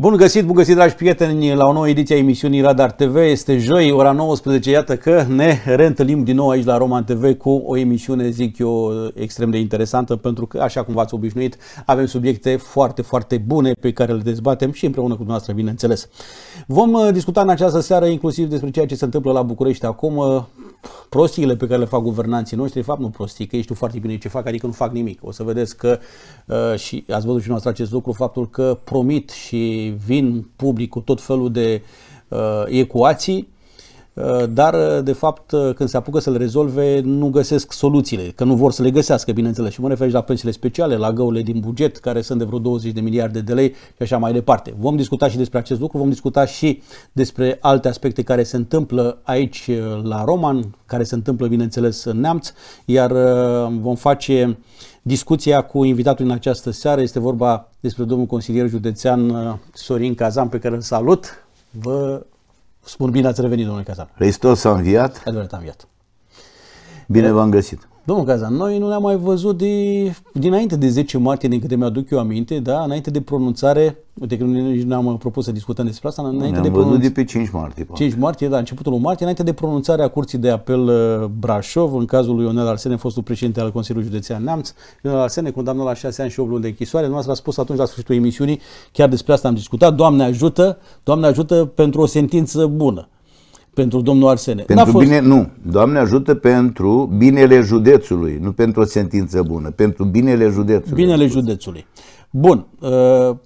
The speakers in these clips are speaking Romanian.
Bun găsit, bun găsit, dragi prieteni, la o nouă ediție a emisiunii Radar TV. Este joi, ora 19, iată că ne reîntâlnim din nou aici la Roman TV cu o emisiune, zic eu, extrem de interesantă, pentru că, așa cum v-ați obișnuit, avem subiecte foarte, foarte bune pe care le dezbatem și împreună cu dumneavoastră, bineînțeles. Vom uh, discuta în această seară inclusiv despre ceea ce se întâmplă la București acum, uh, prostiile pe care le fac guvernanții noștri, de fapt nu prostii, că ei știu foarte bine ce fac, adică nu fac nimic. O să vedeți că, uh, și ați văzut și noastră acest lucru, faptul că promit și vin public cu tot felul de uh, ecuații, Uh, dar uh, de fapt uh, când se apucă să le rezolve nu găsesc soluțiile, că nu vor să le găsească, bineînțeles. Și mă refer și la pensiile speciale, la găurile din buget, care sunt de vreo 20 de miliarde de lei și așa mai departe. Vom discuta și despre acest lucru, vom discuta și despre alte aspecte care se întâmplă aici la Roman, care se întâmplă, bineînțeles, în Neamț, iar vom face discuția cu invitatul în această seară. Este vorba despre domnul consilier județean Sorin Cazan, pe care îl salut. Vă Spun bine ați revenit, domnule Cazan. Hristos a înviat? Adevărat, a înviat. Bine v-am găsit. Domnul Gaza, noi nu ne-am mai văzut de, dinainte de 10 martie, din câte mi-aduc eu aminte, da? înainte de pronunțare, uite că nici nu am uh, propus să discutăm despre asta, înainte ne-am de pronunț... de pe 5 martie. Poate. 5 martie, da, începutul lui martie, înainte de pronunțarea Curții de Apel uh, Brașov, în cazul lui Ionel Arsene, fostul președinte al Consiliului Județean Neamț, Ionel Arsene condamnat la 6 ani și 8 luni de închisoare, noastră a spus atunci la sfârșitul emisiunii, chiar despre asta am discutat, Doamne ajută, Doamne ajută pentru o sentință bună pentru domnul Arsene. Pentru fost... bine, nu. Doamne ajută pentru binele județului, nu pentru o sentință bună, pentru binele județului. Binele județului. Bun, uh,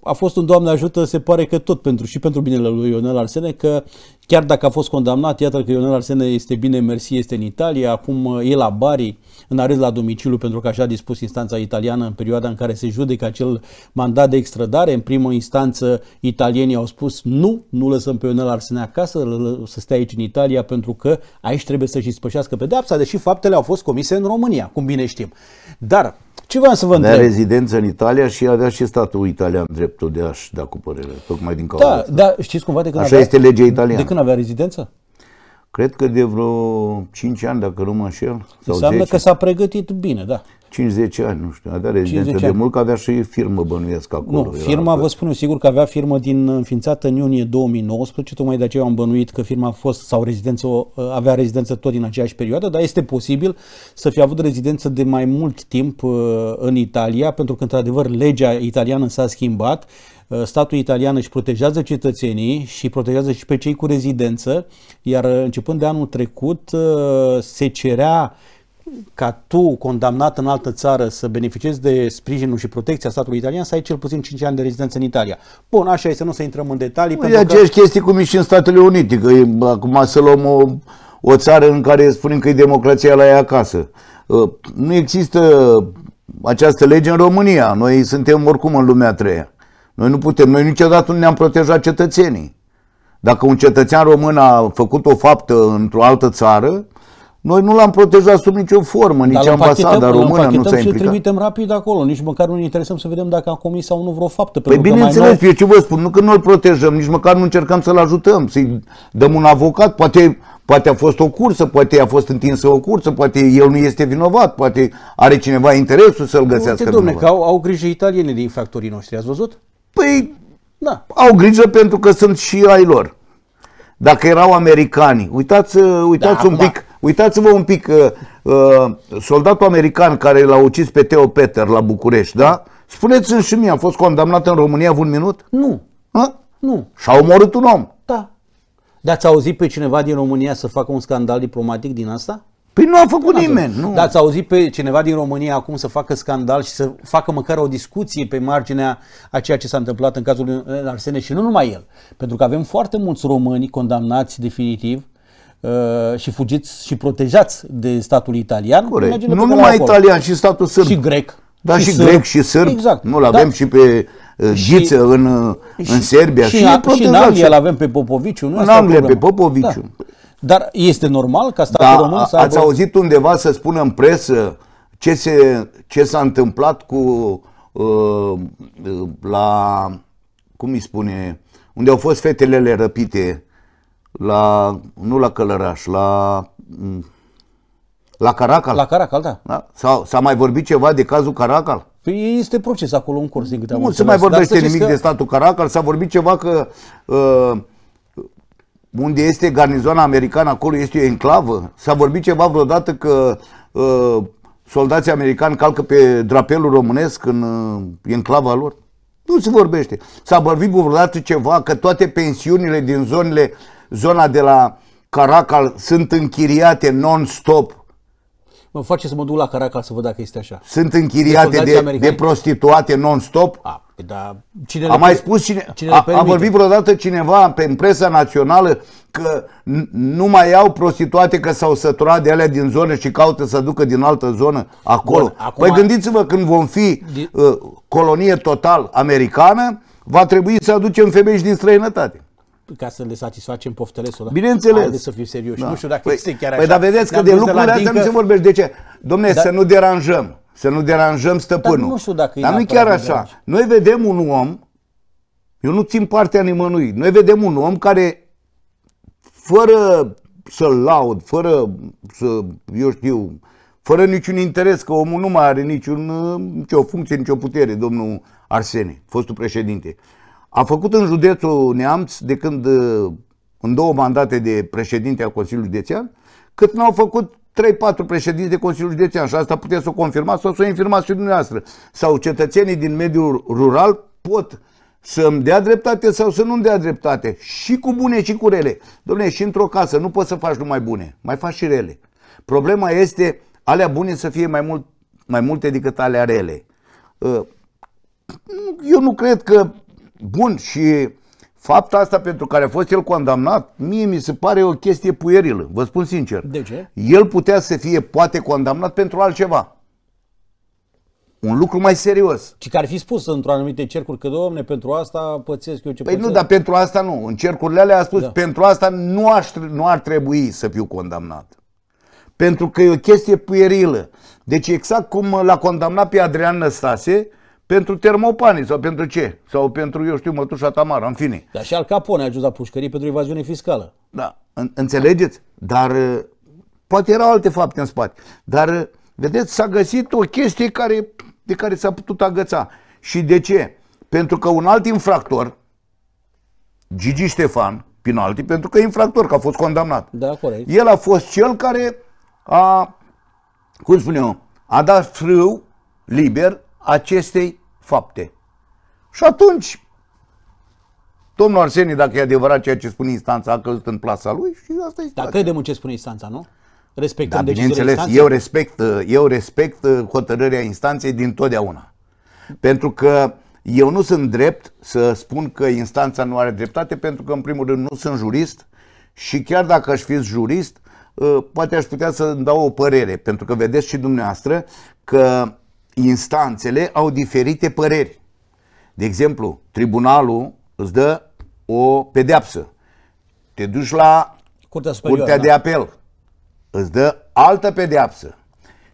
a fost un Doamne ajută, se pare că tot pentru și pentru binele lui Ionel Arsene, că chiar dacă a fost condamnat, iată că Ionel Arsene este bine mersi, este în Italia, acum uh, e la Bari, în arest la domiciliu pentru că așa a dispus instanța italiană în perioada în care se judecă acel mandat de extradare. În primă instanță italienii au spus nu, nu lăsăm pe Ionel Arsene acasă, să stea aici în Italia pentru că aici trebuie să-și spășească pedepsa, deși faptele au fost comise în România, cum bine știm. Dar ce vreau să vă întreb? Avea rezidență în Italia și avea și statul italian dreptul de a-și da cu părere, tocmai din da, cauza da, asta. Da, știți cumva de când Așa avea, este legea italiană. De când avea rezidență? cred că de vreo 5 ani, dacă nu mă înșel. Sau Înseamnă 10. că s-a pregătit bine, da. 5-10 ani, nu știu, avea rezidență de mult, că avea și firmă, bănuiesc acolo. Nu, firma, era... vă spun eu sigur că avea firmă din înființată în iunie 2019, tocmai de aceea am bănuit că firma a fost sau rezidență, avea rezidență tot din aceeași perioadă, dar este posibil să fi avut rezidență de mai mult timp uh, în Italia, pentru că, într-adevăr, legea italiană s-a schimbat, uh, statul italian își protejează cetățenii și protejează și pe cei cu rezidență, iar uh, începând de anul trecut se cerea ca tu, condamnat în altă țară, să beneficiezi de sprijinul și protecția statului italian, să ai cel puțin 5 ani de rezidență în Italia. Bun, așa este, nu să intrăm în detalii. Păi, e aceeași că... chestie cum e și în Statele Unite, că e, acum să luăm o, o țară în care spunem că e democrația la ea acasă. Ă, nu există această lege în România. Noi suntem oricum în lumea treia. Noi nu putem, noi niciodată nu ne-am protejat cetățenii. Dacă un cetățean român a făcut o faptă într-o altă țară, noi nu l-am protejat sub nicio formă, nici Dar ambasada română nu s-a implicat. trimitem rapid acolo, nici măcar nu ne interesăm să vedem dacă a comis sau nu vreo faptă. Păi bineînțeles, noi... eu ce vă spun, nu că nu-l protejăm, nici măcar nu încercăm să-l ajutăm, să-i dăm un avocat, poate, poate a fost o cursă, poate a fost întinsă o cursă, poate el nu este vinovat, poate are cineva interesul să-l găsească Uite, domne, că au, au grijă italienii de infractorii noștri, ați văzut? Păi, da. au grijă pentru că sunt și ai lor. Dacă erau americani, uitați, uitați da, un acum... pic Uitați-vă un pic, uh, uh, soldatul american care l-a ucis pe Teo Peter la București, da? Spuneți-mi și mie, a fost condamnat în România un minut? Nu. A? Nu. Și-a omorât un om? Da. dar ați auzit pe cineva din România să facă un scandal diplomatic din asta? Păi nu a făcut nu nimeni. Nu. Dar ați auzit pe cineva din România acum să facă scandal și să facă măcar o discuție pe marginea a ceea ce s-a întâmplat în cazul lui uh, Arsene și nu numai el. Pentru că avem foarte mulți români condamnați definitiv Uh, și fugiți și protejați de statul italian. Corect. Nu numai italian, și statul sârb. Și grec. Da, și, și grec și sârb. Exact. Nu, l-avem da. și pe uh, Ghiță uh, și, în, și, Serbia. Și, și, a, și în Anglia l-avem pe Popoviciu. Nu în Anglia pe Popoviciu. Da. Dar este normal ca statul da, român să aibă... Ați auzit undeva să spună în presă ce, se, ce s-a întâmplat cu uh, la cum îi spune unde au fost fetelele răpite la, nu la Călăraș, la, mm, la Caracal. La Caracal, da. da? Sau, s-a mai vorbit ceva de cazul Caracal? Păi este proces acolo în curs, din câte Nu se mai vorbește nimic că... de statul Caracal, s-a vorbit ceva că uh, unde este garnizoana americană, acolo este o enclavă. S-a vorbit ceva vreodată că uh, soldații americani calcă pe drapelul românesc în uh, enclava lor? Nu se vorbește. S-a vorbit vreodată ceva că toate pensiunile din zonele uh, zona de la Caracal sunt închiriate non-stop. Mă face să mă duc la Caracal să văd dacă este așa. Sunt închiriate deci de, de, de prostituate non-stop? A, păi da, cine a mai spus cine, cine a, a vorbit vreodată cineva pe presa națională că nu mai au prostituate că s-au săturat de alea din zonă și caută să ducă din altă zonă acolo. Bun, acum... Păi gândiți-vă când vom fi uh, colonie total americană, va trebui să aducem femei și din străinătate ca să le satisfacem poftele ăla. Bineînțeles. Haideți să fim serioși. Da. Nu știu dacă păi, este chiar păi așa. Păi dar vedeți că de lucrurile astea dincă... nu se vorbește. De ce? Domne, da. să nu deranjăm. Să nu deranjăm stăpânul. Dar nu știu dacă Dar e chiar așa. Deranj. Noi vedem un om, eu nu țin partea nimănui, noi vedem un om care, fără să-l laud, fără să, eu știu, fără niciun interes, că omul nu mai are niciun, nicio funcție, nicio putere, domnul Arsene, fostul președinte. Uh, a făcut în județul Neamț, de când uh, în două mandate de președinte al Consiliului Județean, cât n-au făcut 3-4 președinți de Consiliul Județean și asta puteți să o confirmați sau să o infirmați și dumneavoastră. Sau cetățenii din mediul rural pot să îmi dea dreptate sau să nu îmi dea dreptate. Și cu bune și cu rele. Domne, și într-o casă nu poți să faci numai bune, mai faci și rele. Problema este alea bune să fie mai, mult, mai multe decât alea rele. Uh, eu nu cred că Bun, și faptul asta pentru care a fost el condamnat, mie mi se pare o chestie puierilă, vă spun sincer. De ce? El putea să fie poate condamnat pentru altceva. Un lucru mai serios. Și care ar fi spus într-o anumite cercuri că, domne, pentru asta pățesc eu ce Păi pățesc. nu, dar pentru asta nu. În cercurile alea a spus, da. pentru asta nu, aș, nu ar trebui să fiu condamnat. Pentru că e o chestie puierilă. Deci exact cum l-a condamnat pe Adrian Năstase, pentru termopanii sau pentru ce? Sau pentru, eu știu, mătușa Tamara, în fine. Dar și Al Capone a ajuns la pușcărie pentru evaziune fiscală. Da, înțelegeți? Dar uh, poate erau alte fapte în spate. Dar, uh, vedeți, s-a găsit o chestie care, de care s-a putut agăța. Și de ce? Pentru că un alt infractor, Gigi Ștefan, penalti, pentru că e infractor, că a fost condamnat. Da, corect. El a fost cel care a, cum spun eu, a dat frâu liber acestei fapte. Și atunci, domnul Arsenie, dacă e adevărat ceea ce spune instanța, a căzut în plasa lui și asta e Dar credem în ce spune instanța, nu? Respectăm da, bineînțeles, instanței? eu respect, eu respect uh, hotărârea instanței din totdeauna. Pentru că eu nu sunt drept să spun că instanța nu are dreptate, pentru că, în primul rând, nu sunt jurist și chiar dacă aș fi jurist, uh, poate aș putea să dau o părere, pentru că vedeți și dumneavoastră că instanțele au diferite păreri. De exemplu, tribunalul îți dă o pedeapsă. Te duci la Curtea, Superior, Curtea da. de Apel, îți dă altă pedeapsă.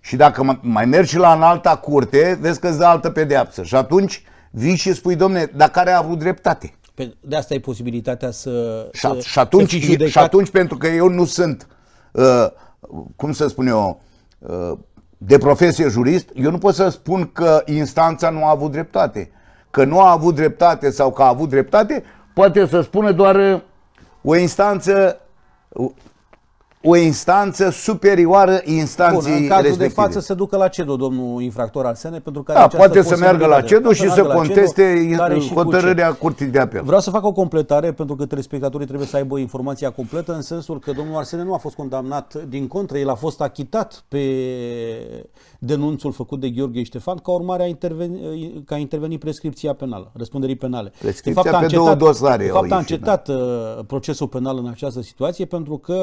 Și dacă mai mergi la în alta curte, vezi că îți dă altă pedeapsă. Și atunci vii și spui, domne, dar care a avut dreptate? de asta e posibilitatea să. Și, să, și, atunci, să și atunci, pentru că eu nu sunt, uh, cum să spun eu, uh, de profesie jurist, eu nu pot să spun că instanța nu a avut dreptate. Că nu a avut dreptate sau că a avut dreptate, poate să spună doar uh, o instanță uh, o instanță superioară instanței Bun, în cazul respective. de față se ducă la CEDO, domnul infractor Arsene, pentru că da, poate să meargă la CEDO și să conteste hotărârea cu Curții de Apel. Vreau să fac o completare, pentru că telespectatorii trebuie să aibă informația completă, în sensul că domnul Arsene nu a fost condamnat din contră, el a fost achitat pe denunțul făcut de Gheorghe Ștefan ca urmare a interveni, ca a intervenit prescripția penală, răspunderii penale. Prescripția de fapt, pe a încetat, două dosare. De fapt, a încetat da. procesul penal în această situație pentru că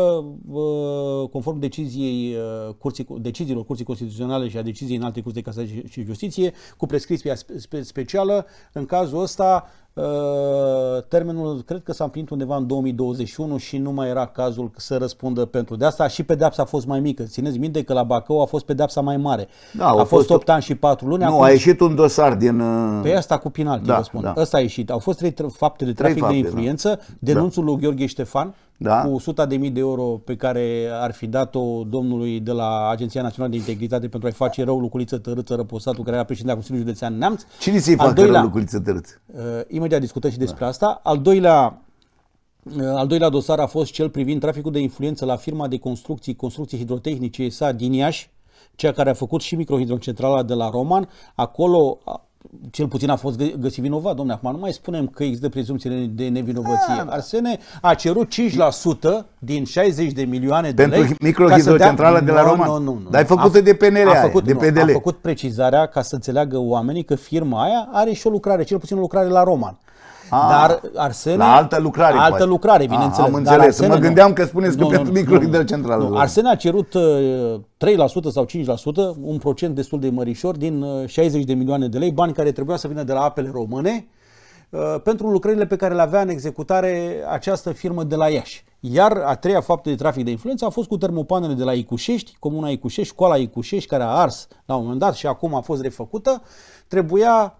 uh, Uh, conform deciziei uh, curții, deciziilor Curții Constituționale și a deciziei în alte curți de casă și justiție, cu prescripția specială, în cazul ăsta uh, termenul cred că s-a împlinit undeva în 2021 și nu mai era cazul să răspundă pentru de asta și pedepsa a fost mai mică. Țineți minte că la Bacău a fost pedepsa mai mare. Da, a, fost, 8 ani și 4 luni. Nu, acum... a ieșit un dosar din... Pe păi asta cu penalti, da, vă spun. Da. Asta a ieșit. Au fost trei fapte de trafic fapte, de da. influență, da. denunțul da. lui Gheorghe Ștefan, da? cu 100 de mii de euro pe care ar fi dat-o domnului de la Agenția Națională de Integritate pentru a-i face rău Luculiță Tărâță Răposatul, care era președintele Consiliului Județean Neamț. Cine ți-i facă doilea... rău Luculiță Tărâță? Uh, imediat discutăm și despre da. asta. Al doilea uh, al doilea dosar a fost cel privind traficul de influență la firma de construcții, construcții hidrotehnice SA din Iași, cea care a făcut și microhidrocentrala de la Roman. Acolo cel puțin a fost găsit vinovat, domnule. Acum nu mai spunem că există prezumție de nevinovăție. Da, da. Arsene a cerut 5% din 60 de milioane de Pentru lei. Pentru microhidrocentrală dea... de la no, Roman. Nu, nu, nu. Dar ai făcut de PNL a făcut, de nu, A făcut precizarea ca să înțeleagă oamenii că firma aia are și o lucrare, cel puțin o lucrare la Roman. A, ah, dar Arsene... La altă lucrare. altă poate. lucrare, ah, bineînțeles. Ah, am înțeles. Dar Arsene, mă gândeam nu. că spuneți nu, că pentru microhidrel central. Nu. Arsene a cerut 3% uh, sau 5%, un procent destul de mărișor, din 60 uh, de milioane de lei, bani care trebuia să vină de la apele române, uh, pentru lucrările pe care le avea în executare această firmă de la Iași. Iar a treia faptă de trafic de influență a fost cu termopanele de la Icușești, comuna Icușești, școala Icușești, care a ars la un moment dat și acum a fost refăcută, trebuia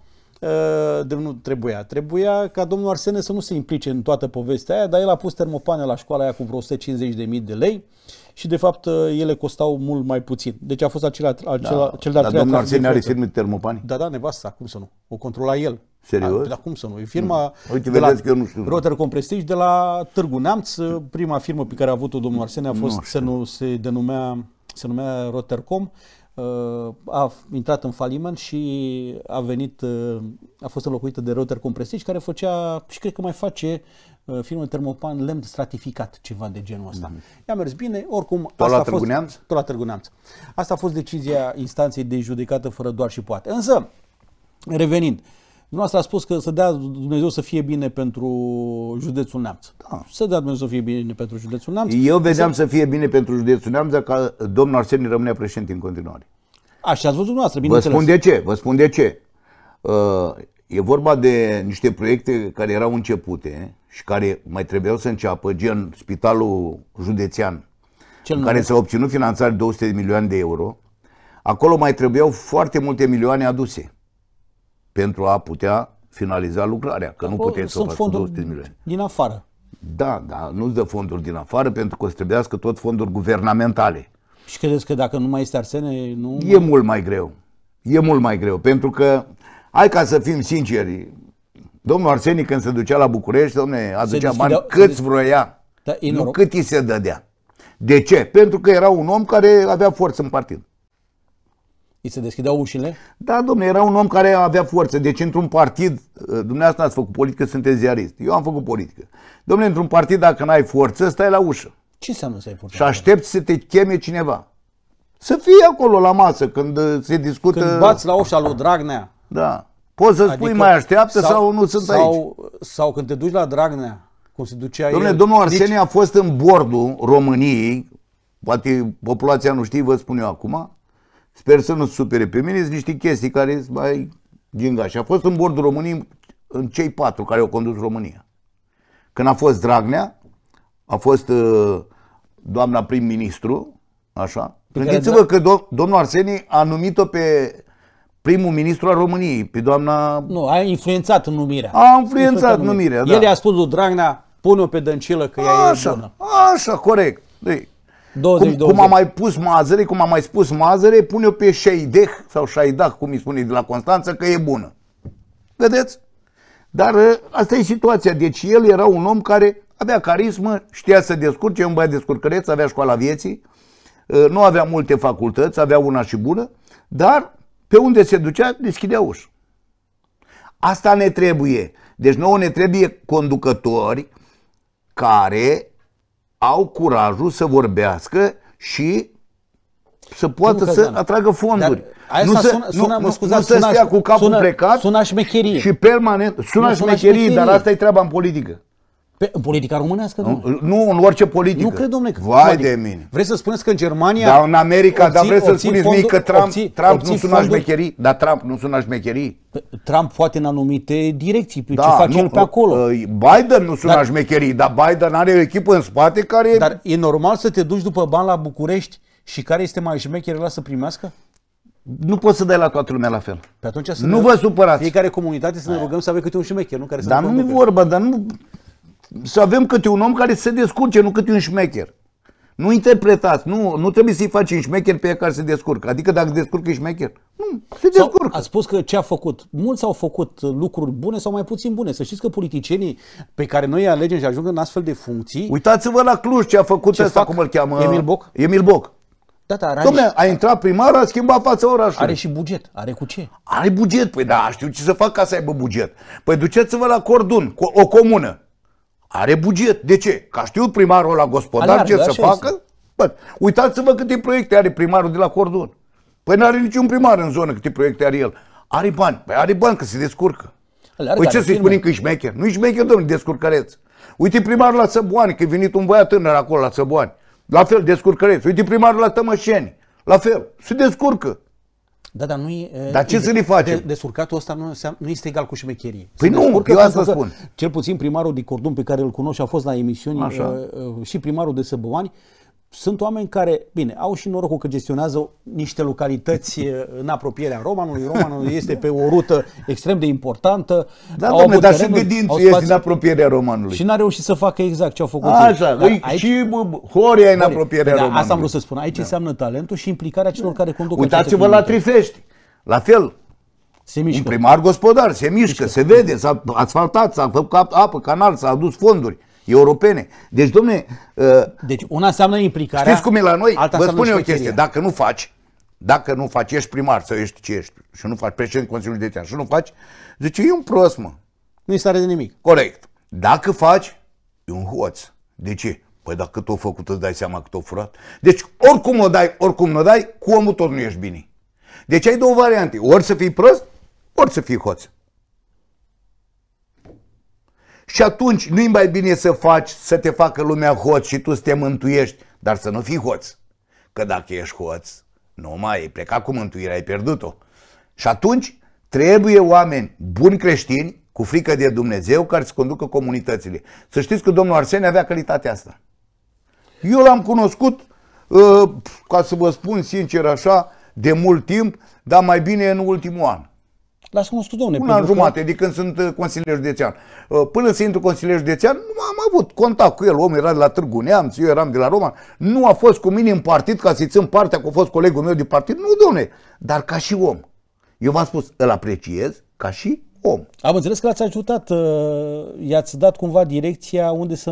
Uh, de nu trebuia. Trebuia ca domnul Arsene să nu se implice în toată povestea aia, dar el a pus termopane la școala aia cu vreo 150.000 de lei și de fapt uh, ele costau mult mai puțin. Deci a fost acela, acela, da, cel de-al treilea. Dar domnul Arsene are firme de termopane. Da, da, nevasta, cum să nu. O controla el. Serios? Da, cum să nu? E firma mm. Uite, de la că eu nu știu. Rotercom Prestige de la Târgu Neamț. Prima firmă pe care a avut-o domnul Arsene a fost, nu nu, se denumea se numea Rotercom. Uh, a intrat în faliment și a venit, uh, a fost înlocuită de Roter Compresici, care făcea și cred că mai face uh, firmă Termopan lemn stratificat, ceva de genul ăsta. Mm-hmm. I-a mers bine, oricum... Tot asta la a fost, Târgu Neamț? Tot la Târgu Neamț. Asta a fost decizia instanței de judecată fără doar și poate. Însă, revenind, uh, nu asta a spus că să dea Dumnezeu să fie bine pentru județul Neamț. Da, să dea Dumnezeu să fie bine pentru județul Neamț. Eu vedeam să, să fie bine pentru județul Neamț dacă domnul Arseni rămânea președinte în continuare. Așa ați văzut noastră, bineînțeles. Vă spun de ce, vă spun de ce. Uh, e vorba de niște proiecte care erau începute și care mai trebuiau să înceapă, gen Spitalul Județean, Cel în care s-a obținut finanțare de 200 de milioane de euro. Acolo mai trebuiau foarte multe milioane aduse pentru a putea finaliza lucrarea, că Acolo nu puteți să o faci fonduri milioane. din afară. Da, da, nu-ți dă fonduri din afară pentru că o să trebuiască tot fonduri guvernamentale. Și credeți că dacă nu mai este arsene, nu... E mult mai greu. E mult mai greu, pentru că, hai ca să fim sinceri, domnul Arseni când se ducea la București, domne, aducea bani cât vroia, da, nu cât i se dădea. De ce? Pentru că era un om care avea forță în partid îi se deschideau ușile? Da, domnule, era un om care avea forță. Deci într-un partid, ă, dumneavoastră ați făcut politică, sunteți ziarist. Eu am făcut politică. Domnule, într-un partid, dacă n-ai forță, stai la ușă. Ce înseamnă să ai forță? Și aștepți să te cheme cineva. Să fie acolo la masă când se discută... Când bați la ușa lui Dragnea. Da. Poți să adică spui mai așteaptă sau, sau nu sunt sau, aici. Sau când te duci la Dragnea, cum se ducea Domnule, el. domnul Arsenie nici... a fost în bordul României, poate populația nu știe, vă spun eu acum, Sper să nu supere pe mine, sunt niște chestii care sunt mai gingași. A fost în bordul României în cei patru care au condus România. Când a fost Dragnea, a fost uh, doamna prim-ministru, așa. Gândiți-vă că do- domnul Arseni a numit-o pe primul ministru al României, pe doamna... Nu, a influențat numirea. A influențat, numirea, numirea da. El i-a spus lui Dragnea, pune-o pe dăncilă că ea așa, e bună. Așa, corect. Deci, 20, cum, 20. cum am mai pus mazăre, cum am mai spus mazăre, pune-o pe Șeideh sau Șaidah, cum îi spune de la Constanța, că e bună. Vedeți? Dar ă, asta e situația. Deci el era un om care avea carismă, știa să descurce, un băiat descurcăreț, avea școala vieții, ă, nu avea multe facultăți, avea una și bună, dar pe unde se ducea, deschidea ușă. Asta ne trebuie. Deci nouă ne trebuie conducători care au curajul să vorbească și să poată să atragă fonduri. Dar nu să, sună, nu, nu, scuzați, nu să suna, stea cu capul sună, plecat sună șmecherie. și permanent. Sună sună șmecherie, șmecherie, dar asta e treaba în politică. Pe, în politica românească, nu, Nu, în orice politică. Nu cred, domnule. Că, Vai adică, de mine. Vrei să spuneți că în Germania... Dar în America, obții, dar vreți să spuneți fondul, mie că Trump, obții, Trump obții nu sună șmecherii? Dar Trump nu sună șmecherii? Trump poate în anumite direcții, pe da, ce face nu, el pe uh, acolo. Uh, Biden nu sună șmecherii, dar Biden are o echipă în spate care... Dar e normal să te duci după bani la București și care este mai șmecher la să primească? Nu poți să dai la toată lumea la fel. Pe atunci să nu vă supărați. Fiecare comunitate să ne rugăm să avem câte un șmecher, nu? Care să dar nu e vorba, dar nu să avem câte un om care se descurce, nu câte un șmecher. Nu interpretați, nu, nu trebuie să-i faci un șmecher pe care se descurcă. Adică dacă descurcă șmecher, nu, se sau descurcă. A spus că ce a făcut? Mulți au făcut lucruri bune sau mai puțin bune. Să știți că politicienii pe care noi îi alegem și ajung în astfel de funcții... Uitați-vă la Cluj ce a făcut ce ăsta, fac? cum îl cheamă? Emil Boc? Emil Boc. Da, da, Dom'le, și... a intrat primar, a schimbat fața orașului. Are și buget. Are cu ce? Are buget. Păi da, știu ce să fac ca să aibă buget. Păi duceți-vă la Cordun, o comună. Are buget. De ce? Ca știu primarul la gospodar ce să facă? Bă, uitați-vă câte proiecte are primarul de la Cordon. Păi n-are niciun primar în zonă câte proiecte are el. Are bani. Păi are bani că se descurcă. Alarga, păi ce să-i spunem că e șmecher? Nu e șmecher, domnule, descurcăreț. Uite primarul la Săboani, că e venit un băiat tânăr acolo la Săboani. La fel, descurcăreț. Uite primarul la Tămășeni. La fel, se descurcă. Da, dar nu Dar ce de, să le face? De, desurcatul ăsta nu, nu este egal cu șmecherie. Păi nu, eu asta spun. Cel puțin primarul de Cordon pe care îl cunosc a fost la emisiuni Așa. Uh, uh, și primarul de Săbăoani sunt oameni care, bine, au și norocul că gestionează niște localități în apropierea Romanului. Romanul este pe o rută extrem de importantă. Da, domne, dar și gâdințul este în apropierea Romanului. Și n-a reușit să facă exact ce au făcut Așa, ei. Da, da aici, și Horia e în apropierea da, Romanului. Asta am vrut să spun. Aici da. înseamnă talentul și implicarea celor da. care conduc Uitați-vă la Trifești. La fel, se mișcă. Un primar gospodar, se mișcă, mișcă. se vede, s-a asfaltat, s-a făcut apă, canal, s-a adus fonduri europene. Deci, domne... Uh, deci una înseamnă implicarea... Știți cum e la noi? Alta Vă spun eu o chestie. Dacă nu faci, dacă nu faci, ești primar sau ești ce ești și nu faci președinte Consiliului de Teatru și nu faci, zice, e un prost, mă. Nu e stare de nimic. Corect. Dacă faci, e un hoț. De ce? Păi dacă tot făcut îți dai seama că tot furat. Deci oricum o dai, oricum o dai, cu omul tot nu ești bine. Deci ai două variante. Ori să fii prost, ori să fii hoț. Și atunci nu-i mai bine să faci, să te facă lumea hoț și tu să te mântuiești, dar să nu fii hoț. Că dacă ești hoț, nu mai ai plecat cu mântuirea, ai pierdut-o. Și atunci trebuie oameni buni creștini, cu frică de Dumnezeu, care să conducă comunitățile. Să știți că domnul Arsene avea calitatea asta. Eu l-am cunoscut, ă, ca să vă spun sincer așa, de mult timp, dar mai bine în ultimul an. Las cunoscut, domnule. Un an jumate, că... de când sunt uh, consilier județean. Uh, până să intru consilier județean, nu am avut contact cu el. Omul era de la Târgu Neamț, eu eram de la Roma. Nu a fost cu mine în partid ca să-i țin partea cu a fost colegul meu de partid. Nu, domnule, Dar ca și om. Eu v-am spus, îl apreciez ca și om. Am înțeles că l-ați ajutat, uh, i-ați dat cumva direcția unde să,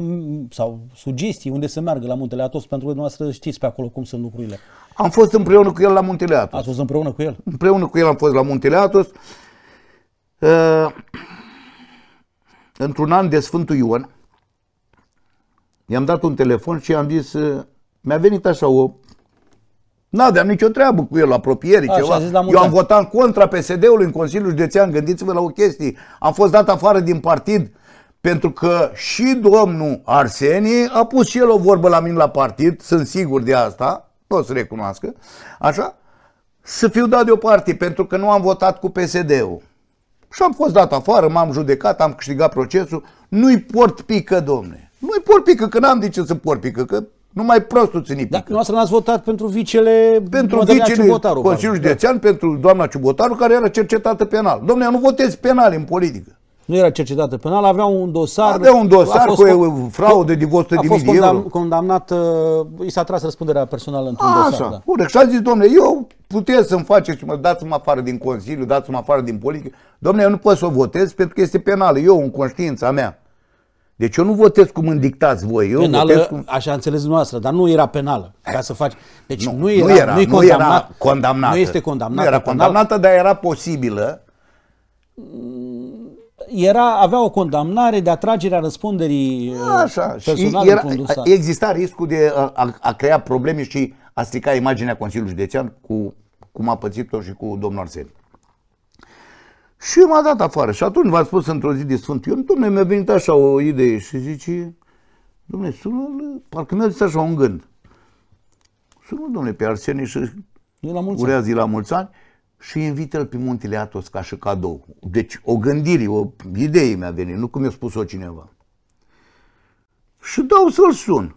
sau sugestii unde să meargă la Muntele Atos, pentru că dumneavoastră știți pe acolo cum sunt lucrurile. Am fost împreună cu el la Muntele Atos. Ați fost împreună cu el? Împreună cu el am fost la Muntele Atos. Uh, într-un an de Sfântul Ion, i-am dat un telefon și i am zis, uh, mi-a venit așa o... N-aveam nicio treabă cu el, apropiere, A, ceva. Eu am votat în contra PSD-ului în Consiliul Județean, gândiți-vă la o chestie. Am fost dat afară din partid pentru că și domnul Arsenie a pus și el o vorbă la mine la partid, sunt sigur de asta, nu o să recunoască, așa, să fiu dat deoparte pentru că nu am votat cu PSD-ul. Și am fost dat afară, m-am judecat, am câștigat procesul. Nu-i port pică, domne. Nu-i port pică, că n-am de ce să port pică, că numai prostul ține pică. Dar noastră n-ați votat pentru vicele pentru vicele Ciubotaru, Consiliul Județean, da. pentru doamna Ciubotaru, care era cercetată penal. Domne, eu nu votez penal în politică nu era cercetată penală, avea un dosar... Avea un dosar cu fraude de 100 de mii de euro. condamnat, uh, i s-a tras răspunderea personală într-un dosar. Așa, da. și deci a zis, domnule, eu puteți să-mi faceți, mă, dați-mă afară din Consiliu, dați-mă afară din politică. Domnule, eu nu pot să o votez pentru că este penală, eu în conștiința mea. Deci eu nu votez cum îmi dictați voi. Eu penală, cum... așa înțeles noastră, dar nu era penală. Ca să faci... Deci nu, nu, era, nu, era, nu, era condamnată. Nu este condamnată. Nu era condamnată, penală. dar era posibilă era, avea o condamnare de atragerea răspunderii Așa, uh, și era, exista riscul de a, uh, a, a crea probleme și a strica imaginea Consiliului Județean cu cum a pățit-o și cu domnul Arsen. Și m-a dat afară și atunci v-am spus într-o zi de Sfânt Ion, domnule, mi-a venit așa o idee și zice, domnule, sună, parcă mi-a zis așa un gând. Sună, domnule, pe Arsenie și la urează la mulți ani și invită-l pe muntele Atos ca și cadou. Deci o gândire, o idee mi-a venit, nu cum mi-a spus-o cineva. Și dau să-l sun.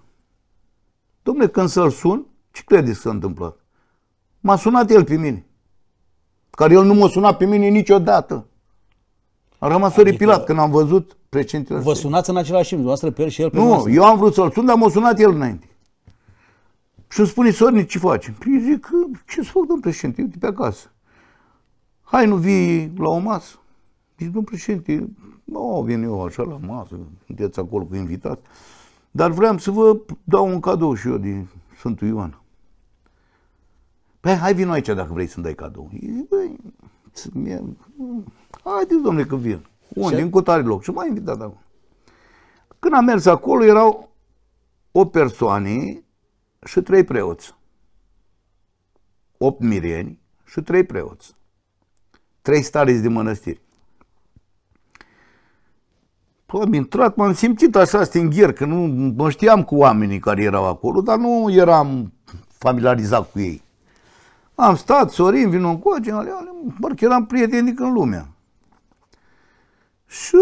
Domnule, când să-l sun, ce credeți să s-a întâmplat? M-a sunat el pe mine. Care el nu m-a sunat pe mine niciodată. A rămas adică oripilat când am văzut precintele Vă sunați în același timp, dumneavoastră pe el și el pe Nu, masă. eu am vrut să-l sun, dar m-a sunat el înainte. Și îmi spune, Sornic, ce faci? Păi zic, păi, ce să fac, domn președinte, eu pe acasă hai nu vii la o masă? Zic, domnul președinte, nu, vin eu așa la masă, sunteți acolo cu invitați, dar vreau să vă dau un cadou și eu din Sfântul Ioan. Păi hai vin aici dacă vrei să-mi dai cadou. Zic, băi, haideți domnule că vin. Unde? În cutare loc. Și m-a invitat acolo. Când am mers acolo erau o persoană și trei preoți. Opt mireni și trei preoți trei stariți de mănăstiri. Păi am intrat, m-am simțit așa stingher, că nu mă știam cu oamenii care erau acolo, dar nu eram familiarizat cu ei. Am stat, Sorin, vin în coace, parcă eram prieteni în lumea. Și,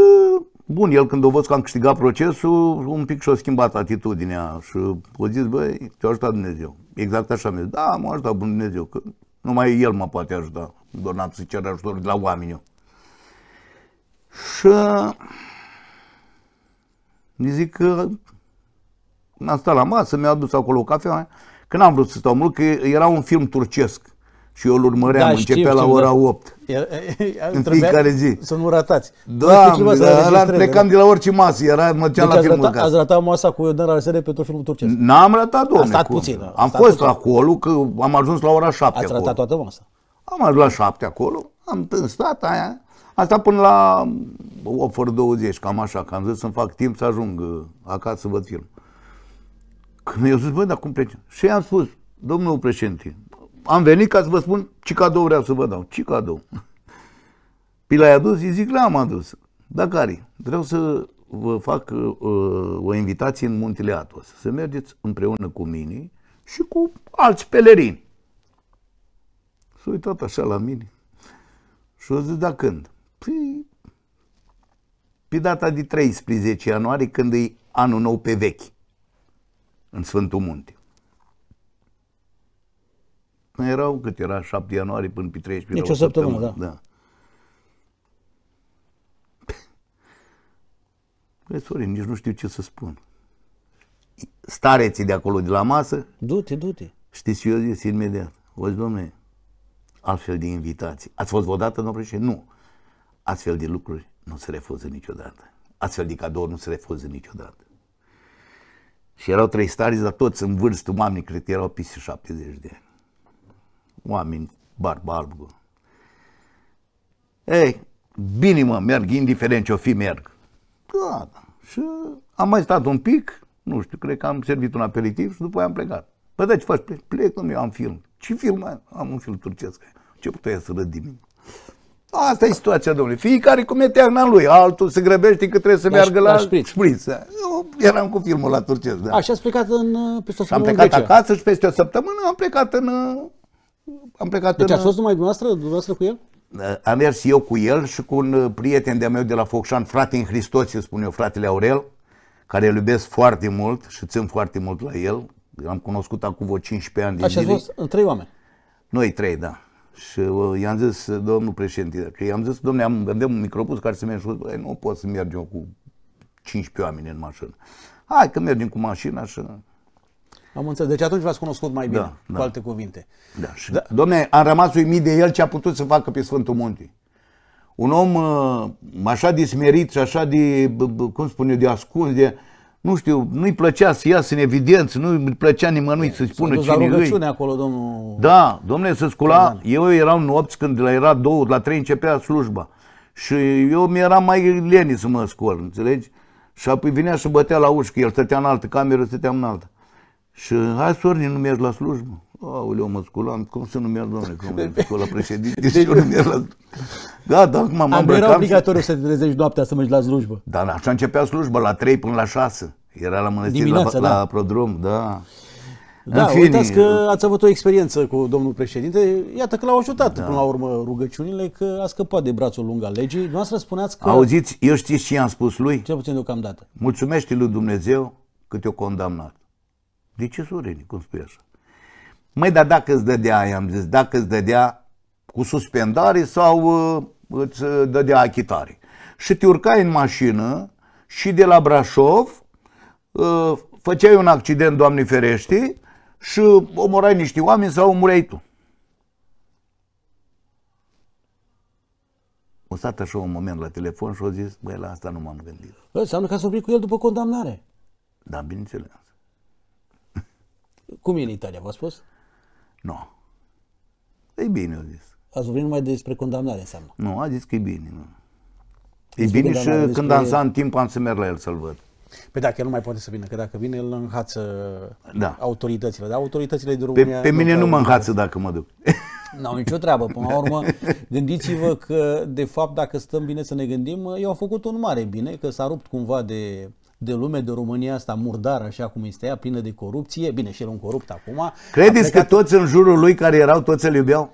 bun, el când o văd că am câștigat procesul, un pic și-a schimbat atitudinea și a zis, băi, te-a ajutat Dumnezeu. Exact așa mi-a zis, da, m-a ajutat Dumnezeu, că numai el mă poate ajuta, donat să cer ajutor de la oameni. Și mi zic că am stat la masă, mi-a adus acolo o cafea, că n-am vrut să stau mult, că era un film turcesc și eu îl urmăream, da, începea știu, la ora 8. Da. El, în fiecare zi. Da, să nu ratați. Da, da da la, plecam de la orice masă, era, mă deci la filmul ăsta. Ați ratat masa cu Ionel Arsene pentru filmul turcesc? N-am ratat, domnule. Am stat cu... puțin. Am stat fost puțin. acolo, că am ajuns la ora 7 Ați acolo. ratat toată masa? Am ajuns la 7 acolo, am stat aia. Am stat până la 8 fără 20, cam așa, că am zis să-mi fac timp să ajung uh, acasă să văd film. Când mi-au zis, băi, dar cum pleci? Și i am spus, domnul președinte, am venit ca să vă spun ce cadou vreau să vă dau. Ce cadou? Pi l-ai adus? Îi zic, le-am adus. Da, da care? Vreau să vă fac uh, o invitație în Muntele Atos. Să mergeți împreună cu mine și cu alți pelerini. S-a uitat așa la mine și o zis, da când? Păi, pe data de 13 ianuarie, când e anul nou pe vechi, în Sfântul Munte. Nu erau cât era 7 ianuarie până pe 13 Nici deci o săptămână, da. da. Păi, Sorin, nici nu știu ce să spun. Stareții de acolo, de la masă... Du-te, du-te. Știți, eu zis imediat. O zi, domne, altfel de invitații. Ați fost vădată, în opreșe? Nu. Astfel de lucruri nu se refuză niciodată. Astfel de cadouri nu se refuză niciodată. Și erau trei stari, dar toți în vârstă, oamenii, cred că erau peste 70 de ani oameni barba Ei, bine mă, merg, indiferent ce o fi, merg. Da, da. Și am mai stat un pic, nu știu, cred că am servit un aperitiv și după aia am plecat. Păi da, deci, ce faci? Plec, plec nu, eu am film. Ce film am? Am un film turcesc. Ce puteai să râd din Asta e situația, domnule. Fiecare comete agna lui, altul se grăbește că trebuie să la meargă la, la șpriț. șpriț. Eu eram cu filmul la turcesc. Da. Așa ați plecat în, uh, peste o săptămână Am plecat acasă și peste o săptămână am plecat în uh, am plecat deci în... a fost numai dumneavoastră, dumneavoastră cu el? Eh, am mers eu cu el și cu un eh, prieten de-a meu de la Focșan, frate în Hristos, îi spun eu, fratele Aurel, care îl iubesc foarte mult și țin foarte mult la el. Am cunoscut acum vreo 15 ani de Așa zile. Așa trei oameni? Noi trei, da. Și uh, i-am zis, domnul președinte, că i-am zis, domnule, am, vândem un microbus care să merge. și nu pot să mergem cu 15 oameni în mașină. Hai că mergem cu mașina și am înțeles. Deci atunci v-ați cunoscut mai bine, da, cu da. alte cuvinte. Da. Și, da. Domne, am rămas uimit de el ce a putut să facă pe Sfântul Munte. Un om uh, așa de smerit și așa de, cum spun eu, de ascuns, de, nu știu, nu-i plăcea să iasă în evidență, nu-i plăcea nimănui să spună cine lui. acolo, domnul... Da, domnule, să scula, eu eram nopți când la era două, la trei începea slujba. Și eu mi-eram mai leni să mă scol, înțelegi? Și apoi vinea și bătea la ușă, că el stătea în altă cameră, stătea în altă. Și hai, Sorin, nu mergi la slujbă? Aoleu, mă sculam, cum să nu merg, domnule, cum mă la președinte și eu nu merg la Gata, acum m-am îmbrăcat. Era obligatoriu și... să te trezești noaptea să mergi la slujbă. Da, da așa începea slujba, la 3 până la 6. Era la mănăstiri, la, da. la prodrum, da. Da, în da, fine, uitați că ați avut o experiență cu domnul președinte. Iată că l-au ajutat da. până la urmă rugăciunile, că a scăpat de brațul lung al legii. Dumneavoastră spuneați că... Auziți, eu știți ce i-am spus lui? Cel puțin deocamdată. Mulțumește lui Dumnezeu că te o condamnat. De ce Sorenii? Cum spui așa? Măi, dar dacă îți dădea, i-am zis, dacă îți dădea cu suspendare sau uh, îți uh, dădea achitare. Și te urcai în mașină și de la Brașov uh, făceai un accident, Doamne ferește, și omorai niște oameni sau omorai tu. O stat așa un moment la telefon și o zis, băi, la asta nu m-am gândit. Înseamnă că ați vorbit cu el după condamnare. Da, bineînțeles. Cum e în Italia, v-a spus? Nu. E bine, a zis. Ați vorbit numai despre condamnare, înseamnă. Nu, a zis că e bine. Nu. E bine și despre... când am în timp am să merg la el să-l văd. Pe păi dacă el nu mai poate să vină, că dacă vine el înhață da. autoritățile, dar autoritățile de România... Pe, pe mine nu mă înhață dacă mă duc. N-au nicio treabă. Până la urmă, gândiți-vă că, de fapt, dacă stăm bine să ne gândim, eu am făcut un mare bine, că s-a rupt cumva de de lume, de România asta murdară, așa cum este ea, plină de corupție. Bine, și el un corupt acum. Credeți plecat... că toți în jurul lui care erau, toți îl iubeau?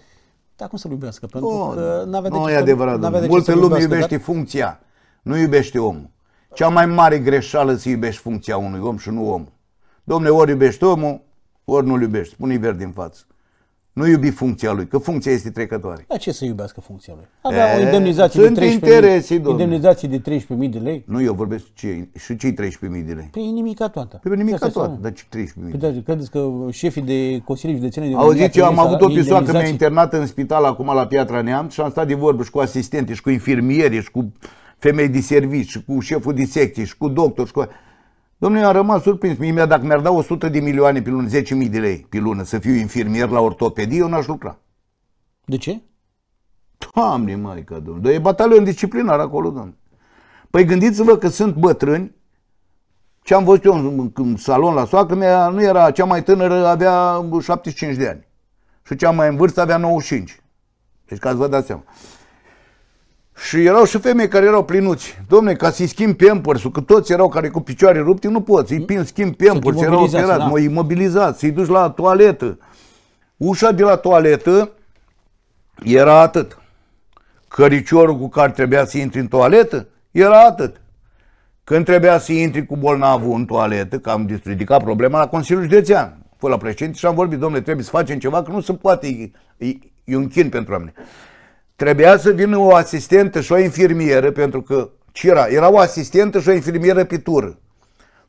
Da, cum să-l iubească? Pentru oh, că avea de nu ce adevărat, să, Multe lume iubește dar... funcția, nu iubește omul. Cea mai mare greșeală să iubești funcția unui om și nu omul. Domne, ori iubești omul, ori nu-l iubești. Spune-i verde în față. Nu iubi funcția lui, că funcția este trecătoare. Dar ce să iubească funcția lui? Avea e, o indemnizație sunt de 13.000 interese, indemnizație de 13.000 de lei. Nu, eu vorbesc ce, și cei 13.000 de lei. Pe păi nimica toată. Pe păi nimica toată, dar ce 13.000 de păi da, lei? Credeți că șefii de consilii județene de Auziți, eu am avut o mi-a internat în spital acum la Piatra Neamț și am stat de vorbă și cu asistente și cu infirmieri și cu femei de servici, și cu șeful de secție și cu doctor și cu Domnule, am rămas surprins. Mie, dacă mi-ar da 100 de milioane pe lună, 10.000 de lei pe lună, să fiu infirmier la ortopedie, eu n-aș lucra. De ce? Doamne, maică, domnule, dar e batalion disciplinar acolo, domnule. Păi gândiți-vă că sunt bătrâni, ce am văzut eu în, în salon la soacră mea, nu era cea mai tânără, avea 75 de ani. Și cea mai în vârstă avea 95. Deci ca să vă dați seama. Și erau și femei care erau plinuți. Domne, ca să-i schimb pampers că toți erau care cu picioare rupte, nu poți. Îi pin, schimb pampers erau operați, da. mă imobilizați, să-i duci la toaletă. Ușa de la toaletă era atât. Căriciorul cu care trebuia să intri în toaletă era atât. Când trebuia să intri cu bolnavul în toaletă, că am ridicat problema la Consiliul Județean, fă la președinte și am vorbit, domnule, trebuie să facem ceva, că nu se poate, e, e un chin pentru oameni. Trebuia să vină o asistentă și o infirmieră, pentru că ce era? Era o asistentă și o infirmieră pe tură.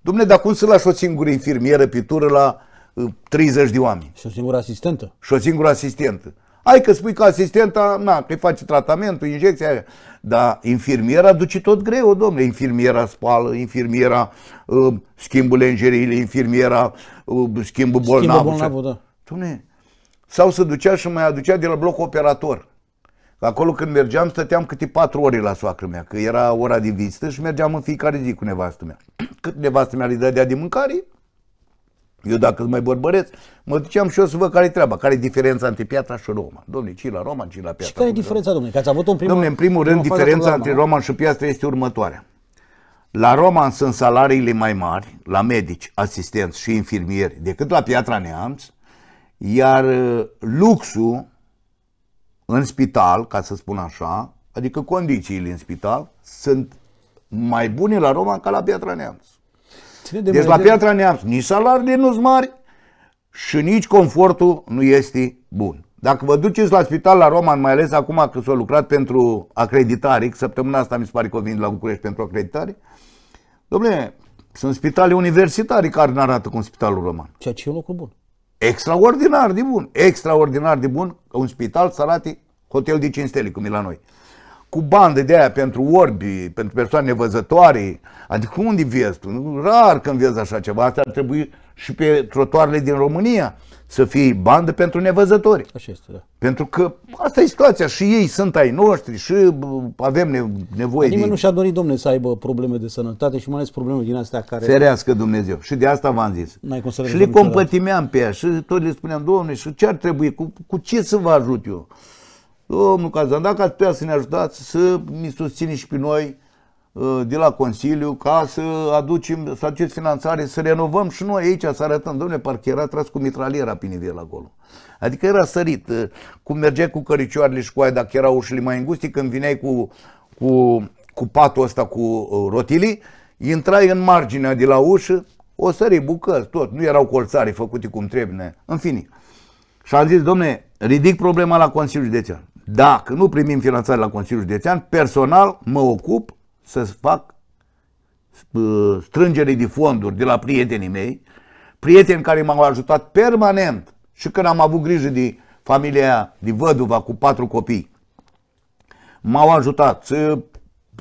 Dumne, dar cum să lași o singură infirmieră pe tură la uh, 30 de oameni? Și o singură asistentă. Și o singură asistentă. Ai că spui că asistenta, na, că face tratamentul, injecția aia. Dar infirmiera duce tot greu, domnule. Infirmiera spală, infirmiera uh, schimbă lenjeriile, infirmiera uh, schimbă bolnavul. Schimbă bolnavul, da. Dom'le, sau se ducea și mai aducea de la bloc operator. Acolo când mergeam, stăteam câte patru ore la soacră mea, că era ora de vizită și mergeam în fiecare zi cu nevastă mea. Cât nevastă mea îi dădea de mâncare, eu dacă mai bărbăreț, mă duceam și eu să văd care e treaba, care e diferența între Piatra și Roma. Domnule, ce la Roma, ce la Piatra. Și care e diferența, domnule? Că ați avut un primul... Domnule, în primul rând, diferența între Roma și Piatra este următoarea. La Roma sunt salariile mai mari, la medici, asistenți și infirmieri, decât la Piatra Neamț, iar uh, luxul în spital, ca să spun așa, adică condițiile în spital sunt mai bune la Roma ca la Piatra Neamț. de deci la Piatra Neamț nici salariile nu sunt mari și nici confortul nu este bun. Dacă vă duceți la spital la Roman, mai ales acum că s-a lucrat pentru acreditare, săptămâna asta mi se pare că vin la București pentru acreditare, domnule, sunt spitale universitare care nu arată cum spitalul roman. Ceea ce e un lucru bun. Extraordinar de bun, extraordinar de bun, un spital să arate hotel de 5 stele, cum e la noi. Cu bandă de aia pentru orbi, pentru persoane nevăzătoare, adică unde vezi tu? Rar când vezi așa ceva, asta ar trebui și pe trotuarele din România să fie bandă pentru nevăzători. Așa este, da. Pentru că asta e situația și ei sunt ai noștri și avem nevoie nimeni de... nu și-a dorit, domne, să aibă probleme de sănătate și mai ales probleme din astea care... Ferească Dumnezeu. Și de asta v-am zis. Și le compătimeam pe ea și tot le spuneam, domne, și ce ar trebui, cu, cu ce să vă ajut eu? Domnul Cazan, dacă ați putea să ne ajutați să ne susțineți și pe noi Uh, de la Consiliu ca să aducem, să aduceți finanțare, să renovăm și noi aici, să arătăm, domnule, parcă era tras cu mitraliera nivel acolo. Adică era sărit, uh, cum mergea cu căricioarele și cu aia, dacă erau ușile mai înguste, când vineai cu, cu, cu patul ăsta cu uh, rotilii, intrai în marginea de la ușă, o sări bucăți, tot, nu erau colțare făcute cum trebuie, în fine. Și am zis, domne, ridic problema la Consiliul Județean. Dacă nu primim finanțare la Consiliul Județean, personal mă ocup să fac strângere de fonduri de la prietenii mei, prieteni care m-au ajutat permanent și când am avut grijă de familia de văduva cu patru copii, m-au ajutat să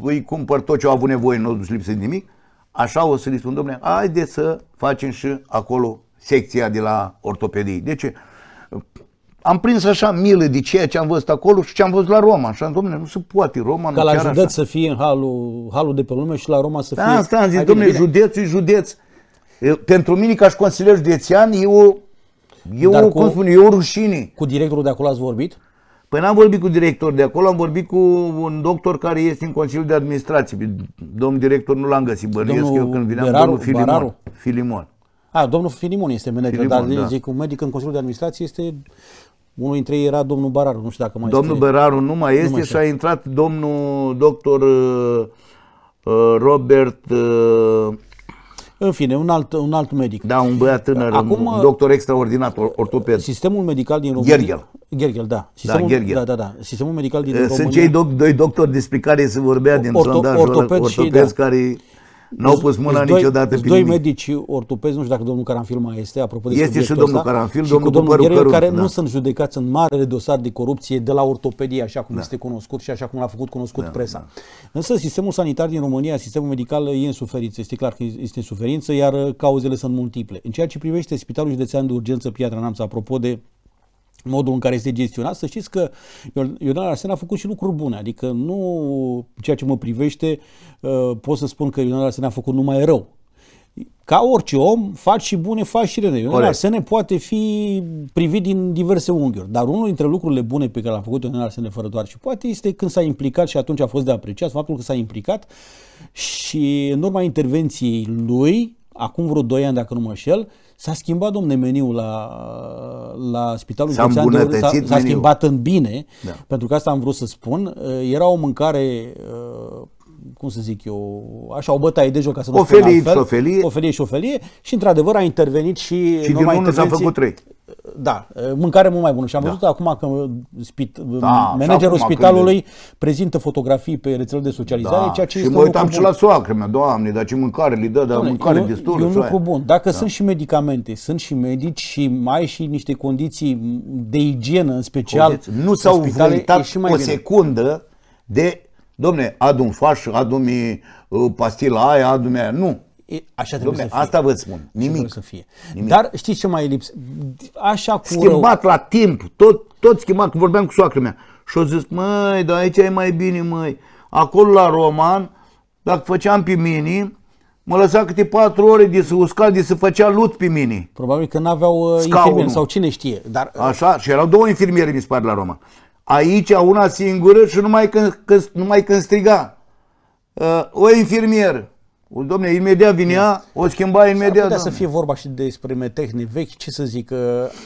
îi cumpăr tot ce au avut nevoie, nu îți lipsă nimic, așa o să le spun, domnule, haideți să facem și acolo secția de la ortopedie. De ce? am prins așa milă de ceea ce am văzut acolo și ce am văzut la Roma. Și am domnule, nu se poate Roma. Ca la județ așa. să fie în halul, halul de pe lume și la Roma să da, fie... Asta am zis, domnule, județul e județ. Pentru mine, ca și consilier județean, e o, e o cu, spun, e o rușine. Cu directorul de acolo ați vorbit? Păi n-am vorbit cu director de acolo, am vorbit cu un doctor care este în Consiliul de Administrație. Domnul director nu l-am găsit, bănuiesc eu când vineam, Beraru, domnul Filimon. Bararu? Filimon. A, domnul Filimon este manager, Filimon, dar da. zic, un medic în Consiliul de Administrație este unul dintre ei era domnul Bararu, nu știu dacă mai Domnul este. Bararu nu mai este nu mai și a intrat domnul doctor uh, uh, Robert... Uh, în fine, un alt, un alt medic. Da, un băiat tânăr, Acum, un doctor extraordinar, ortoped. Sistemul medical din România... Gherghel. Gherghel, da. da Sistemul, da, Gherghel. Da, da, da. Sistemul medical din Sunt România... Sunt cei doi doctori despre care se vorbea din Orto, sondajul ortoped, ortoped și, da. care... N-au pus mâna doi, niciodată pe doi medici ortopezi, nu știu dacă domnul Caranfil mai este, apropo de Este și domnul ăsta, Caranfil, și domnul, domnul Ghereu, care da. nu sunt judecați în marele dosar de corupție de la ortopedie, așa cum da. este cunoscut și așa cum l-a făcut cunoscut da, presa. Da. Însă sistemul sanitar din România, sistemul medical e în suferință, este clar că este în suferință, iar cauzele sunt multiple. În ceea ce privește Spitalul Județean de Urgență Piatra Neamț, apropo de modul în care este gestionat, să știți că Ionel Arsen a făcut și lucruri bune, adică nu ceea ce mă privește uh, pot să spun că Ionel Arsen a făcut numai rău. Ca orice om, faci și bune, faci și rele. Ionel Arsene poate fi privit din diverse unghiuri, dar unul dintre lucrurile bune pe care l-a făcut Ionel Arsene fără doar și poate este când s-a implicat și atunci a fost de apreciat faptul că s-a implicat și în urma intervenției lui acum vreo 2 ani, dacă nu mă șel, s-a schimbat, domne, meniul la, la Spitalul s-a Județean de s-a, s-a schimbat în bine, da. pentru că asta am vrut să spun. Era o mâncare uh, cum să zic eu, așa o bătaie de joc, ca să nu o felie, altfel, o felie. O felie și o felie și într-adevăr a intervenit și... Și din unul s-a făcut trei. Da, mâncare mult mai bună. Și am da. văzut acum că spit, da, managerul spitalului când... prezintă fotografii pe rețelele de socializare, da. ceea ce și este mă uitam și la soacră mea, doamne, dar ce mâncare li dă, dar doamne, mâncare destul. E un lucru bun. Dacă da. sunt și medicamente, sunt și medici și mai și niște condiții de igienă în special. Condiți. Nu s-au vomitat o secundă de domne, adu-mi faș, adu-mi uh, pastila aia, adu-mi aia. Nu. E, așa trebuie Domne, să fie. Asta vă spun. Nimic. Să fie. Nimic. Dar știți ce mai lipsă? Așa cu Schimbat rău. la timp. Tot, tot schimbat. Vorbeam cu soacră mea. Și o zis, măi, dar aici e mai bine, măi. Acolo la Roman, dacă făceam pe mini, mă lăsa câte patru ore de să usca, de să făcea lut pe mini. Probabil că n-aveau uh, infirmieri sau cine știe. Dar... Uh, așa, și erau două infirmieri mi se pare, la Roman. Aici una singură și numai când, când, numai când striga. Uh, o infirmier. O, domne, imediat vinea, o schimba imediat. ar putea să fie vorba și despre tehnici vechi, ce să zic. Uh,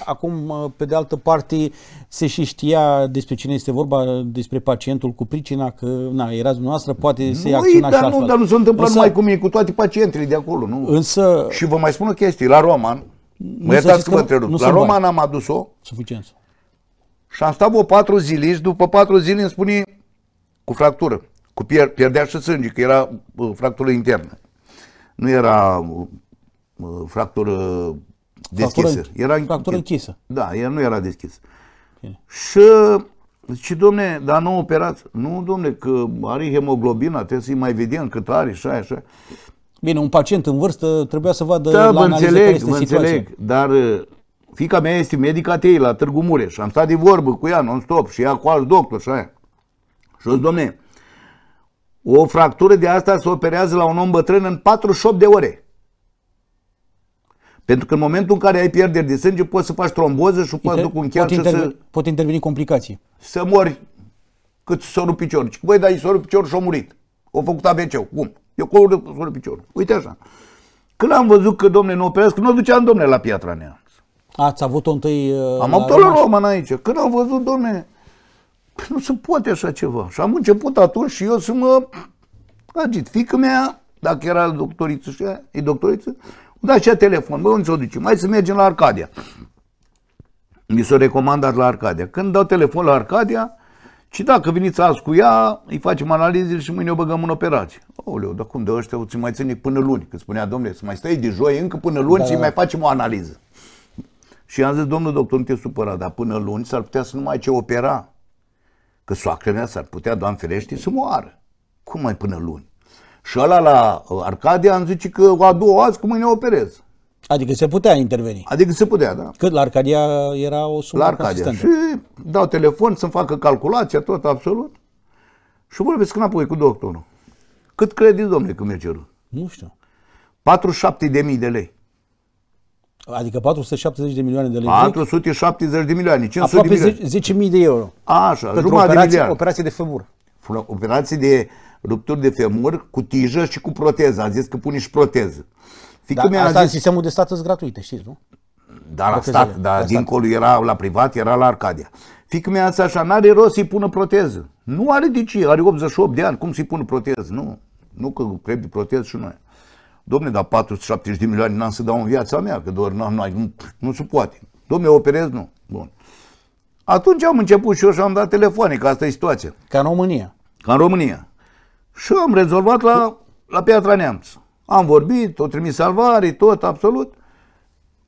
acum, uh, pe de altă parte, se și știa despre cine este vorba, despre pacientul cu pricina, că na, era dumneavoastră, poate se nu, acționa dar și Nu, dar nu se întâmplă însă, numai cu mine, cu toate pacientele de acolo. Nu? Însă, și vă mai spun o chestie, la Roman, mă iertați că vă întrerup, la Roman am adus-o. Suficiență. Și am stat o patru zile și după patru zile îmi spune cu fractură, cu pier, pierdea și sânge, că era uh, fractură internă. Nu era uh, uh fractură deschisă. Fractură, era fractură închisă. Da, ea nu era deschisă. Bine. Și Zice, domne, dar nu operați. Nu, domne, că are hemoglobina, trebuie să-i mai vedem cât are și aia, așa. Bine, un pacient în vârstă trebuia să vadă da, la vă înțeleg, care este vă situația. înțeleg, dar uh, Fica mea este medica tei la Târgu Mureș. Am stat de vorbă cu ea non-stop și ea cu alt doctor și aia. Și o domne, o fractură de asta se operează la un om bătrân în 48 de ore. Pentru că în momentul în care ai pierderi de sânge, poți să faci tromboză și poți duc un chiar pot, interve- să, pot interveni complicații. Să mori cât sorul picior. Și băi, dar i sorul picior și-a murit. O făcut abc ul Cum? Eu cu sorul picior. Uite așa. Când am văzut că, domne, nu că nu o duceam, domne, la piatra nea. Ați avut-o întâi uh, Am avut-o la Roman aici. Când am văzut, domne, păi nu se poate așa ceva. Și am început atunci și eu să mă agit. Fică mea, dacă era doctoriță și e doctoriță, da așa telefon, bă, unde o duce? Mai să mergem la Arcadia. Mi s-a recomandat la Arcadia. Când dau telefon la Arcadia, și dacă veniți azi cu ea, îi facem analizele și mâine o băgăm în operație. Oleu, dar cum de ăștia o ți mai ține până luni? Că spunea, domnule, să mai stai de joi încă până luni da. și da. mai facem o analiză. Și am zis, domnul doctor, nu te supăra, dar până luni s-ar putea să nu mai ce opera. Că soacră mea s-ar putea, doamne ferește, să moară. Cum mai până luni? Și ăla la uh, Arcadia am zice că a doua azi, cum mâine operez. Adică se putea interveni. Adică se putea, da. Cât la Arcadia era o sumă La Arcadia. Și dau telefon să-mi facă calculația, tot, absolut. Și vorbesc înapoi cu doctorul. Cât credeți, domnule, că mi-a cerut? Nu știu. 47.000 de lei. Adică 470 de milioane de lei. 470 de milioane, 500 Aproape de milioane. 10.000 de euro. A, așa, Pentru jumătate operație, de milioane. operație de femur. Operație de rupturi de femur cu tijă și cu proteză. A zis că pune și proteză. Fică da, asta zis... sistemul de stat este gratuite, știți, nu? Dar la stat, dar la da, dincolo stat. era la privat, era la Arcadia. Fică mea asta așa, n-are rost să-i pună proteză. Nu are de ce, are 88 de ani, cum să-i pună proteză? Nu, nu că trebuie proteză și noi. Domne, dar 470 de milioane n-am să dau în viața mea, că doar n-am, n nu, nu se poate. Domne, operez? Nu. Bun. Atunci am început și eu și am dat telefoane, că asta e situația. Ca în România. Ca în România. Și am rezolvat la, la Piatra Neamț. Am vorbit, o trimis salvare, tot, absolut.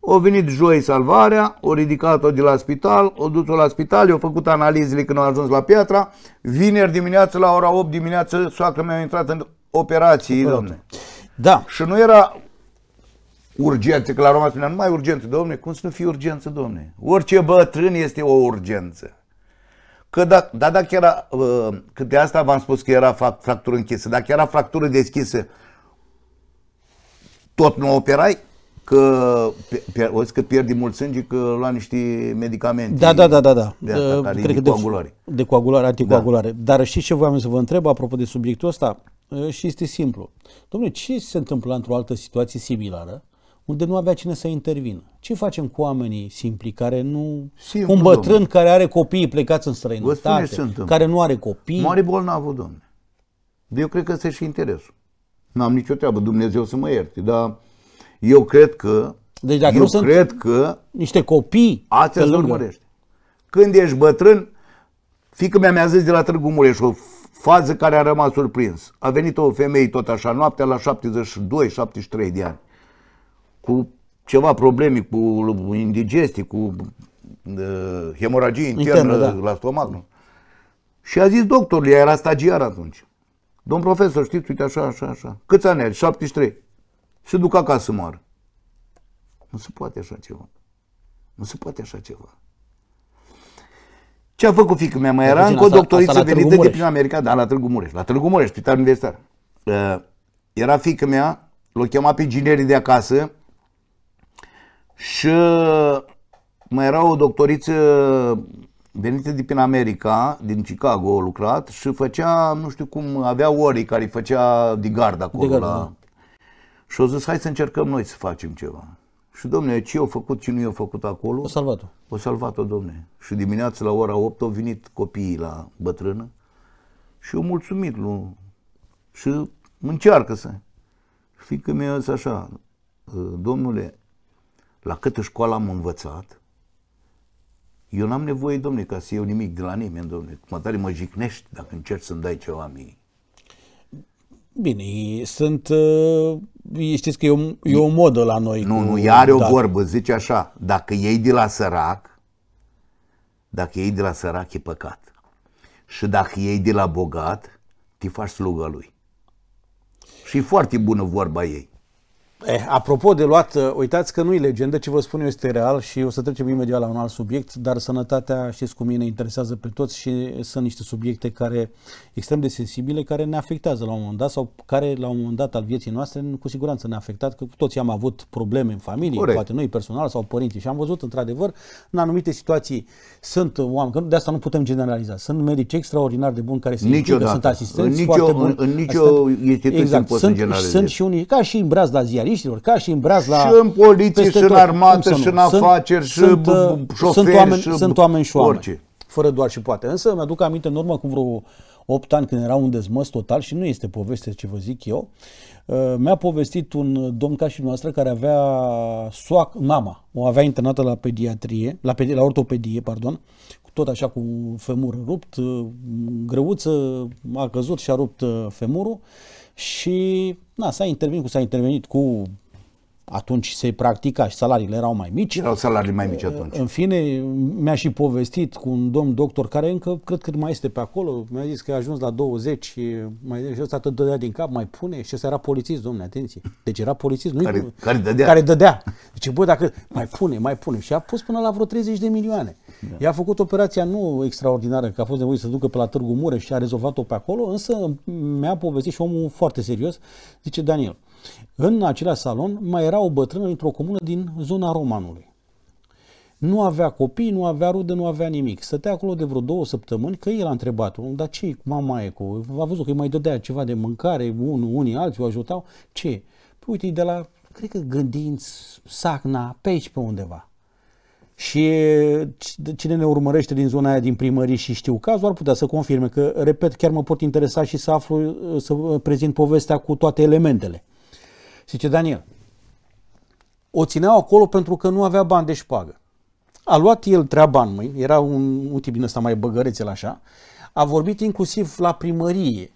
O venit joi salvarea, o ridicat-o de la spital, o dus-o la spital, i-au făcut analizele când au ajuns la Piatra. Vineri dimineață, la ora 8 dimineață, soacră mea a intrat în operații, domne. Da. Și nu era urgență, că la Roma spunea mai urgență, domne, cum să nu fie urgență, domne? Orice bătrân este o urgență. Că da, da dacă era, uh, că de asta v-am spus că era fractură închisă, dacă era fractură deschisă, tot nu operai? că pe, o că pierdi mult sânge, că lua niște medicamente. Da, da, da, da, da. De, asta, uh, cred de, coagulare. de coagulare, anticoagulare. Da. Dar știți ce voiam să vă întreb apropo de subiectul ăsta? și este simplu. Domnule, ce se întâmplă într-o altă situație similară unde nu avea cine să intervină? Ce facem cu oamenii simpli care nu... Simplu, un bătrân domnule. care are copii plecați în străinătate, care nu are copii... Mare bolnavul, domnule. eu cred că este și interesul. N-am nicio treabă, Dumnezeu să mă ierte, dar eu cred că deci dacă eu nu cred sunt că niște copii asta îți urmărește. Când ești bătrân, fică mea mi-a zis de la Târgu Mureș, o Fază care a rămas surprins. A venit o femeie tot așa noaptea la 72-73 de ani cu ceva probleme cu indigestii, cu uh, hemoragie internă, internă da. la stomac. Nu? Și a zis doctorul, ea era stagiar atunci. Domn profesor, știți, uite așa, așa, așa. Câți ani ai? 73. Se duc acasă mor. moară. Nu se poate așa ceva. Nu se poate așa ceva. Ce a făcut fiica mea? Mai era încă o doctoriță venită de prima America, da, la Târgu Mureș, la Târgu Mureș, spital universitar. Uh, era fiica mea, l-o chema pe inginerii de acasă și mai era o doctoriță venită de prin America, din Chicago a lucrat și făcea, nu știu cum, avea ori care îi făcea de gard acolo. De gard, la... Da. Și au zis, hai să încercăm noi să facem ceva. Și domne, ce au făcut, ce nu i-au făcut acolo? O salvat-o. O salvat-o, domne. Și dimineața la ora 8 au venit copiii la bătrână și au mulțumit lui. Și încearcă să. că mi-a zis așa, uh, domnule, la câtă școală am învățat, eu n-am nevoie, domne, ca să iau nimic de la nimeni, domne. Mă tare mă jicnești dacă încerci să-mi dai ceva mie. Bine, sunt uh, știți că e o, e o modă la noi. Nu, cu, nu, ea are o da. vorbă, zice așa, dacă iei de la sărac, dacă iei de la sărac e păcat. Și dacă iei de la bogat, te faci sluga lui. Și e foarte bună vorba ei. Eh, apropo de luat, eh, uitați că nu e legendă, ce vă spun eu este real și o să trecem imediat la un alt subiect, dar sănătatea, știți cum mine, interesează pe toți și sunt niște subiecte care extrem de sensibile, care ne afectează la un moment dat sau care la un moment dat al vieții noastre cu siguranță ne-a afectat, că toți am avut probleme în familie, Corect. poate noi personal sau părinții și am văzut într-adevăr în anumite situații sunt oameni, că de asta nu putem generaliza, sunt medici extraordinar de buni care se implică, sunt asistenți în nicio, foarte buni. În, în nicio este exact, sunt, sunt, să Sunt și unii, ca și în brazda ziarii, jurnaliștilor, ca și în braț la... Și în poliție, și în armată, și în afaceri, și sunt, uh, șoferi, sunt oameni, și sunt oameni și oameni. Orice. Fără doar și poate. Însă mi-aduc aminte în urmă cu vreo 8 ani când era un dezmăs total și nu este poveste ce vă zic eu, uh, mi-a povestit un domn ca și noastră care avea soac, mama, o avea internată la pediatrie, la, pedi, la ortopedie, pardon, tot așa cu femur rupt, uh, greuță, a căzut și a rupt uh, femurul și na, s-a intervenit, s-a intervenit cu atunci se practica și salariile erau mai mici. Erau salarii mai mici atunci. În fine, mi-a și povestit cu un domn doctor care încă cred că mai este pe acolo, mi-a zis că a ajuns la 20 mai și ăsta tot dădea din cap, mai pune și ăsta era polițist, domne, atenție. Deci era polițist, nu care, care dădea. Care dădea. Deci, bă, dacă mai pune, mai pune. Și a pus până la vreo 30 de milioane. Da. I-a făcut operația nu extraordinară, că a fost nevoie să ducă pe la Târgu Mureș și a rezolvat-o pe acolo, însă mi-a povestit și omul foarte serios, zice Daniel, în același salon mai era o bătrână dintr-o comună din zona Romanului. Nu avea copii, nu avea rudă, nu avea nimic. Stătea acolo de vreo două săptămâni, că el a întrebat dar ce cu mama e cu... A văzut că îi mai dădea ceva de mâncare, unul, unii alții o ajutau. Ce? Păi uite, de la, cred că Gândinți, Sacna, pe aici, pe undeva. Și cine ne urmărește din zona aia din primărie și știu cazul ar putea să confirme că, repet, chiar mă pot interesa și să aflu, să prezint povestea cu toate elementele. Și ce Daniel, o țineau acolo pentru că nu avea bani de șpagă. A luat el treaba în mâini, era un, un tip din ăsta mai el așa, a vorbit inclusiv la primărie,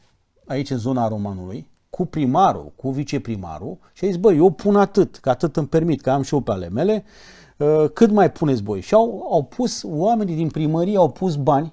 aici în zona Romanului, cu primarul, cu viceprimarul și a zis, băi, eu pun atât, că atât îmi permit, că am și eu pe ale mele, uh, cât mai puneți voi? Și au, au pus, oamenii din primărie au pus bani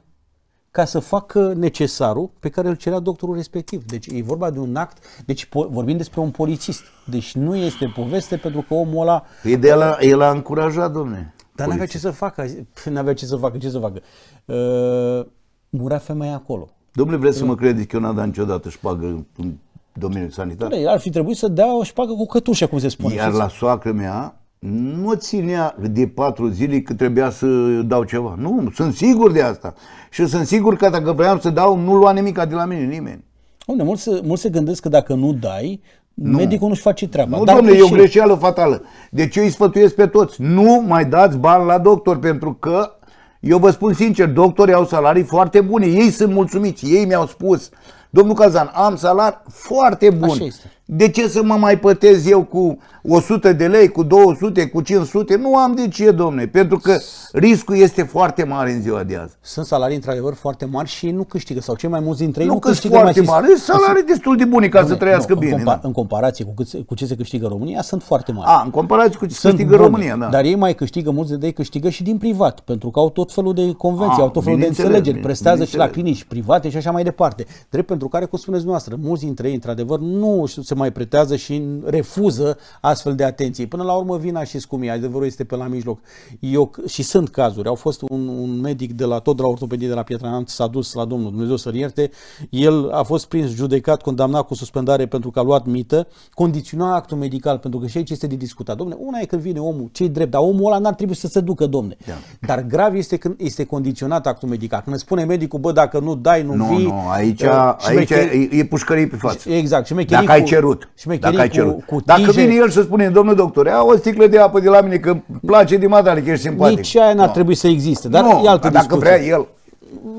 ca să facă necesarul pe care îl cerea doctorul respectiv. Deci e vorba de un act, deci vorbim despre un polițist. Deci nu este poveste pentru că omul ăla... Păi, de la, el a încurajat, domne. Dar n-avea ce să facă, n-avea ce să facă, ce să facă. Uh, murea femeia acolo. Domnule, vreți să mă credeți că eu n-am dat niciodată șpagă în domeniul sanitar? ar fi trebuit să dea o șpagă cu cătușe, cum se spune. Iar la soacră mea, nu ținea de patru zile că trebuia să dau ceva. Nu, sunt sigur de asta. Și sunt sigur că dacă vreau să dau, nu lua nimica de la mine nimeni. Unde, mulți, se, mulți se gândesc că dacă nu dai, nu. medicul nu-și face treaba. Nu, domnule, e o greșeală fatală. Deci eu îi sfătuiesc pe toți. Nu mai dați bani la doctor, pentru că, eu vă spun sincer, doctorii au salarii foarte bune. Ei sunt mulțumiți, ei mi-au spus. Domnul Cazan, am salari foarte bun. Așa este. De ce să mă mai pătez eu cu 100 de lei, cu 200, cu 500? Nu am de ce, domne, pentru că riscul este foarte mare în ziua de azi. Sunt salarii, într-adevăr, foarte mari și nu câștigă, sau cei mai mulți dintre ei nu, nu câștigă foarte mai mari, salarii destul de buni ca domne, să trăiască nu, bine. În, compa da? în comparație cu, cât, cu ce se câștigă România, sunt foarte mari. A, în comparație cu ce se câștigă buni, România, da. Dar ei mai câștigă, mulți de ei câștigă și din privat, pentru că au tot felul de convenții, A, au tot felul de înțelegeri, bine, prestează bine, și la clinici private și așa mai departe. Drept pentru care, cum spuneți dumneavoastră, mulți dintre ei, într-adevăr, nu se mai pretează și refuză astfel de atenții. Până la urmă vina și cum e, adevărul este pe la mijloc. Eu, și sunt cazuri, au fost un, un medic de la tot de la ortopedie de la Pietra Neamț, s-a dus la Domnul Dumnezeu să-l ierte, el a fost prins, judecat, condamnat cu suspendare pentru că a luat mită, condiționa actul medical, pentru că și aici este de discutat. Domne, una e când vine omul, ce drept, dar omul ăla n-ar trebui să se ducă, domne. Da. Dar grav este când este condiționat actul medical. Când spune medicul, bă, dacă nu dai, nu, nu vii. Nu, aici, uh, aici e, e pușcărie pe față. Exact. Și dacă ai cerut cerut. dacă ai cerut. Cu, cu dacă vine el să spune, domnul doctor, ia o sticlă de apă de la mine, că îmi place de madale, că ești simpatic. Nici aia n-ar no. trebui să existe, dar no, e altă dacă discuție. vrea el.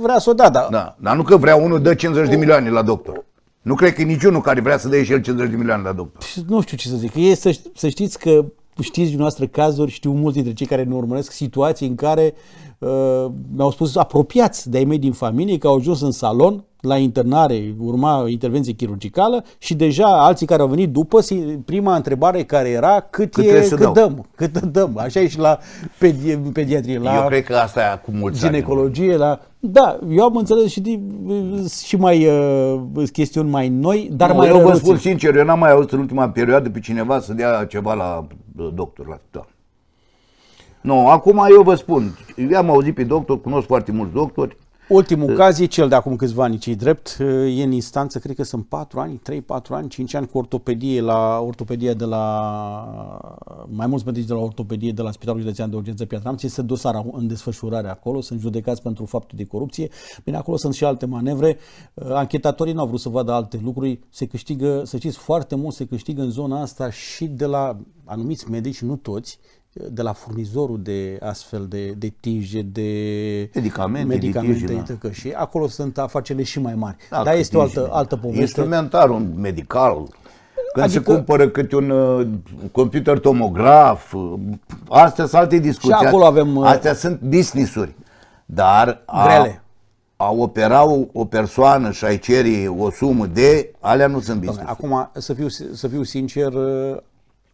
Vrea să o da, da. da. Dar nu că vrea unul, dă 50 de milioane la doctor. Nu cred că niciunul care vrea să dea și el 50 de milioane la doctor. Păi, nu știu ce să zic. E să, să știți că știți dumneavoastră cazuri, știu mulți dintre cei care ne urmăresc situații în care uh, mi-au spus apropiați de-ai mei din familie că au ajuns în salon la internare urma o intervenție chirurgicală și deja alții care au venit după, prima întrebare care era cât, cât e, cât dăm? dăm, cât dăm. Așa e și la pedi- pediatrie, la Eu cred că asta e acum mulți ginecologie, ani. la... Da, eu am înțeles și, de, și mai uh, chestiuni mai noi, dar nu, mai Eu vă spun sincer, eu n-am mai auzit în ultima perioadă pe cineva să dea ceva la uh, doctor, la da. Nu, acum eu vă spun, eu am auzit pe doctor, cunosc foarte mulți doctori, Ultimul caz e cel de acum câțiva ani, ce drept, e în instanță, cred că sunt 4 ani, 3-4 ani, 5 ani cu ortopedie la ortopedie de la mai mulți medici de la ortopedie de la Spitalul Județean de Urgență Piatra Amții, este dosar în desfășurare acolo, sunt judecați pentru fapte de corupție. Bine, acolo sunt și alte manevre. Anchetatorii nu au vrut să vadă alte lucruri, se câștigă, să știți, foarte mult se câștigă în zona asta și de la anumiți medici, nu toți, de la furnizorul de astfel de, de tije, de medicamente, medicamente de tije, da. și acolo sunt afacerile și mai mari. Da, Dar este o altă, altă poveste. un medical, când adică... se cumpără câte un uh, computer tomograf, uh, astea sunt alte discuții. Și acolo avem... Uh, astea sunt business-uri. Dar a, grele. a opera o, o persoană și a-i ceri o sumă de, alea nu sunt business Acum, să fiu, să fiu sincer, uh,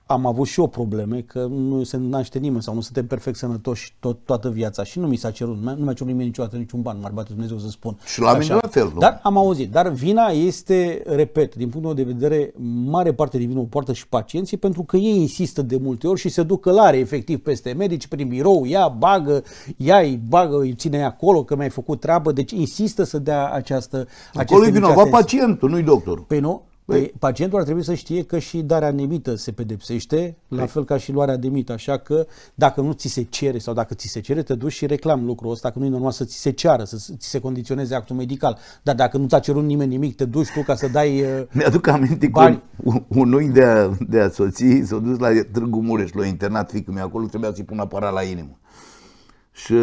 am avut și eu probleme, că nu se naște nimeni sau nu suntem perfect sănătoși tot, toată viața și nu mi s-a cerut, nu mi-a cerut nimeni niciodată niciun ban, m-ar bate Dumnezeu să spun. Și la mine la fel, nu? Dar am auzit, dar vina este, repet, din punctul meu de vedere, mare parte din vină o poartă și pacienții pentru că ei insistă de multe ori și se duc călare efectiv peste medici, prin birou, ia, bagă, ia, îi bagă, îi ține acolo că mi-ai făcut treabă, deci insistă să dea această Acolo e vinovat pacientul, nu-i doctor. Păi nu, Păi, pacientul ar trebui să știe că și darea nemită se pedepsește, păi. la fel ca și luarea de așa că dacă nu ți se cere sau dacă ți se cere, te duci și reclam lucrul ăsta, că nu e normal să ți se ceară, să ți se condiționeze actul medical. Dar dacă nu ți-a cerut nimeni nimic, te duci tu ca să dai uh, Mi-aduc aminte bani. că un, un de, a, de a soții s-a dus la Târgu Mureș, la internat fiicul meu acolo, trebuia să-i pun aparat la inimă. Și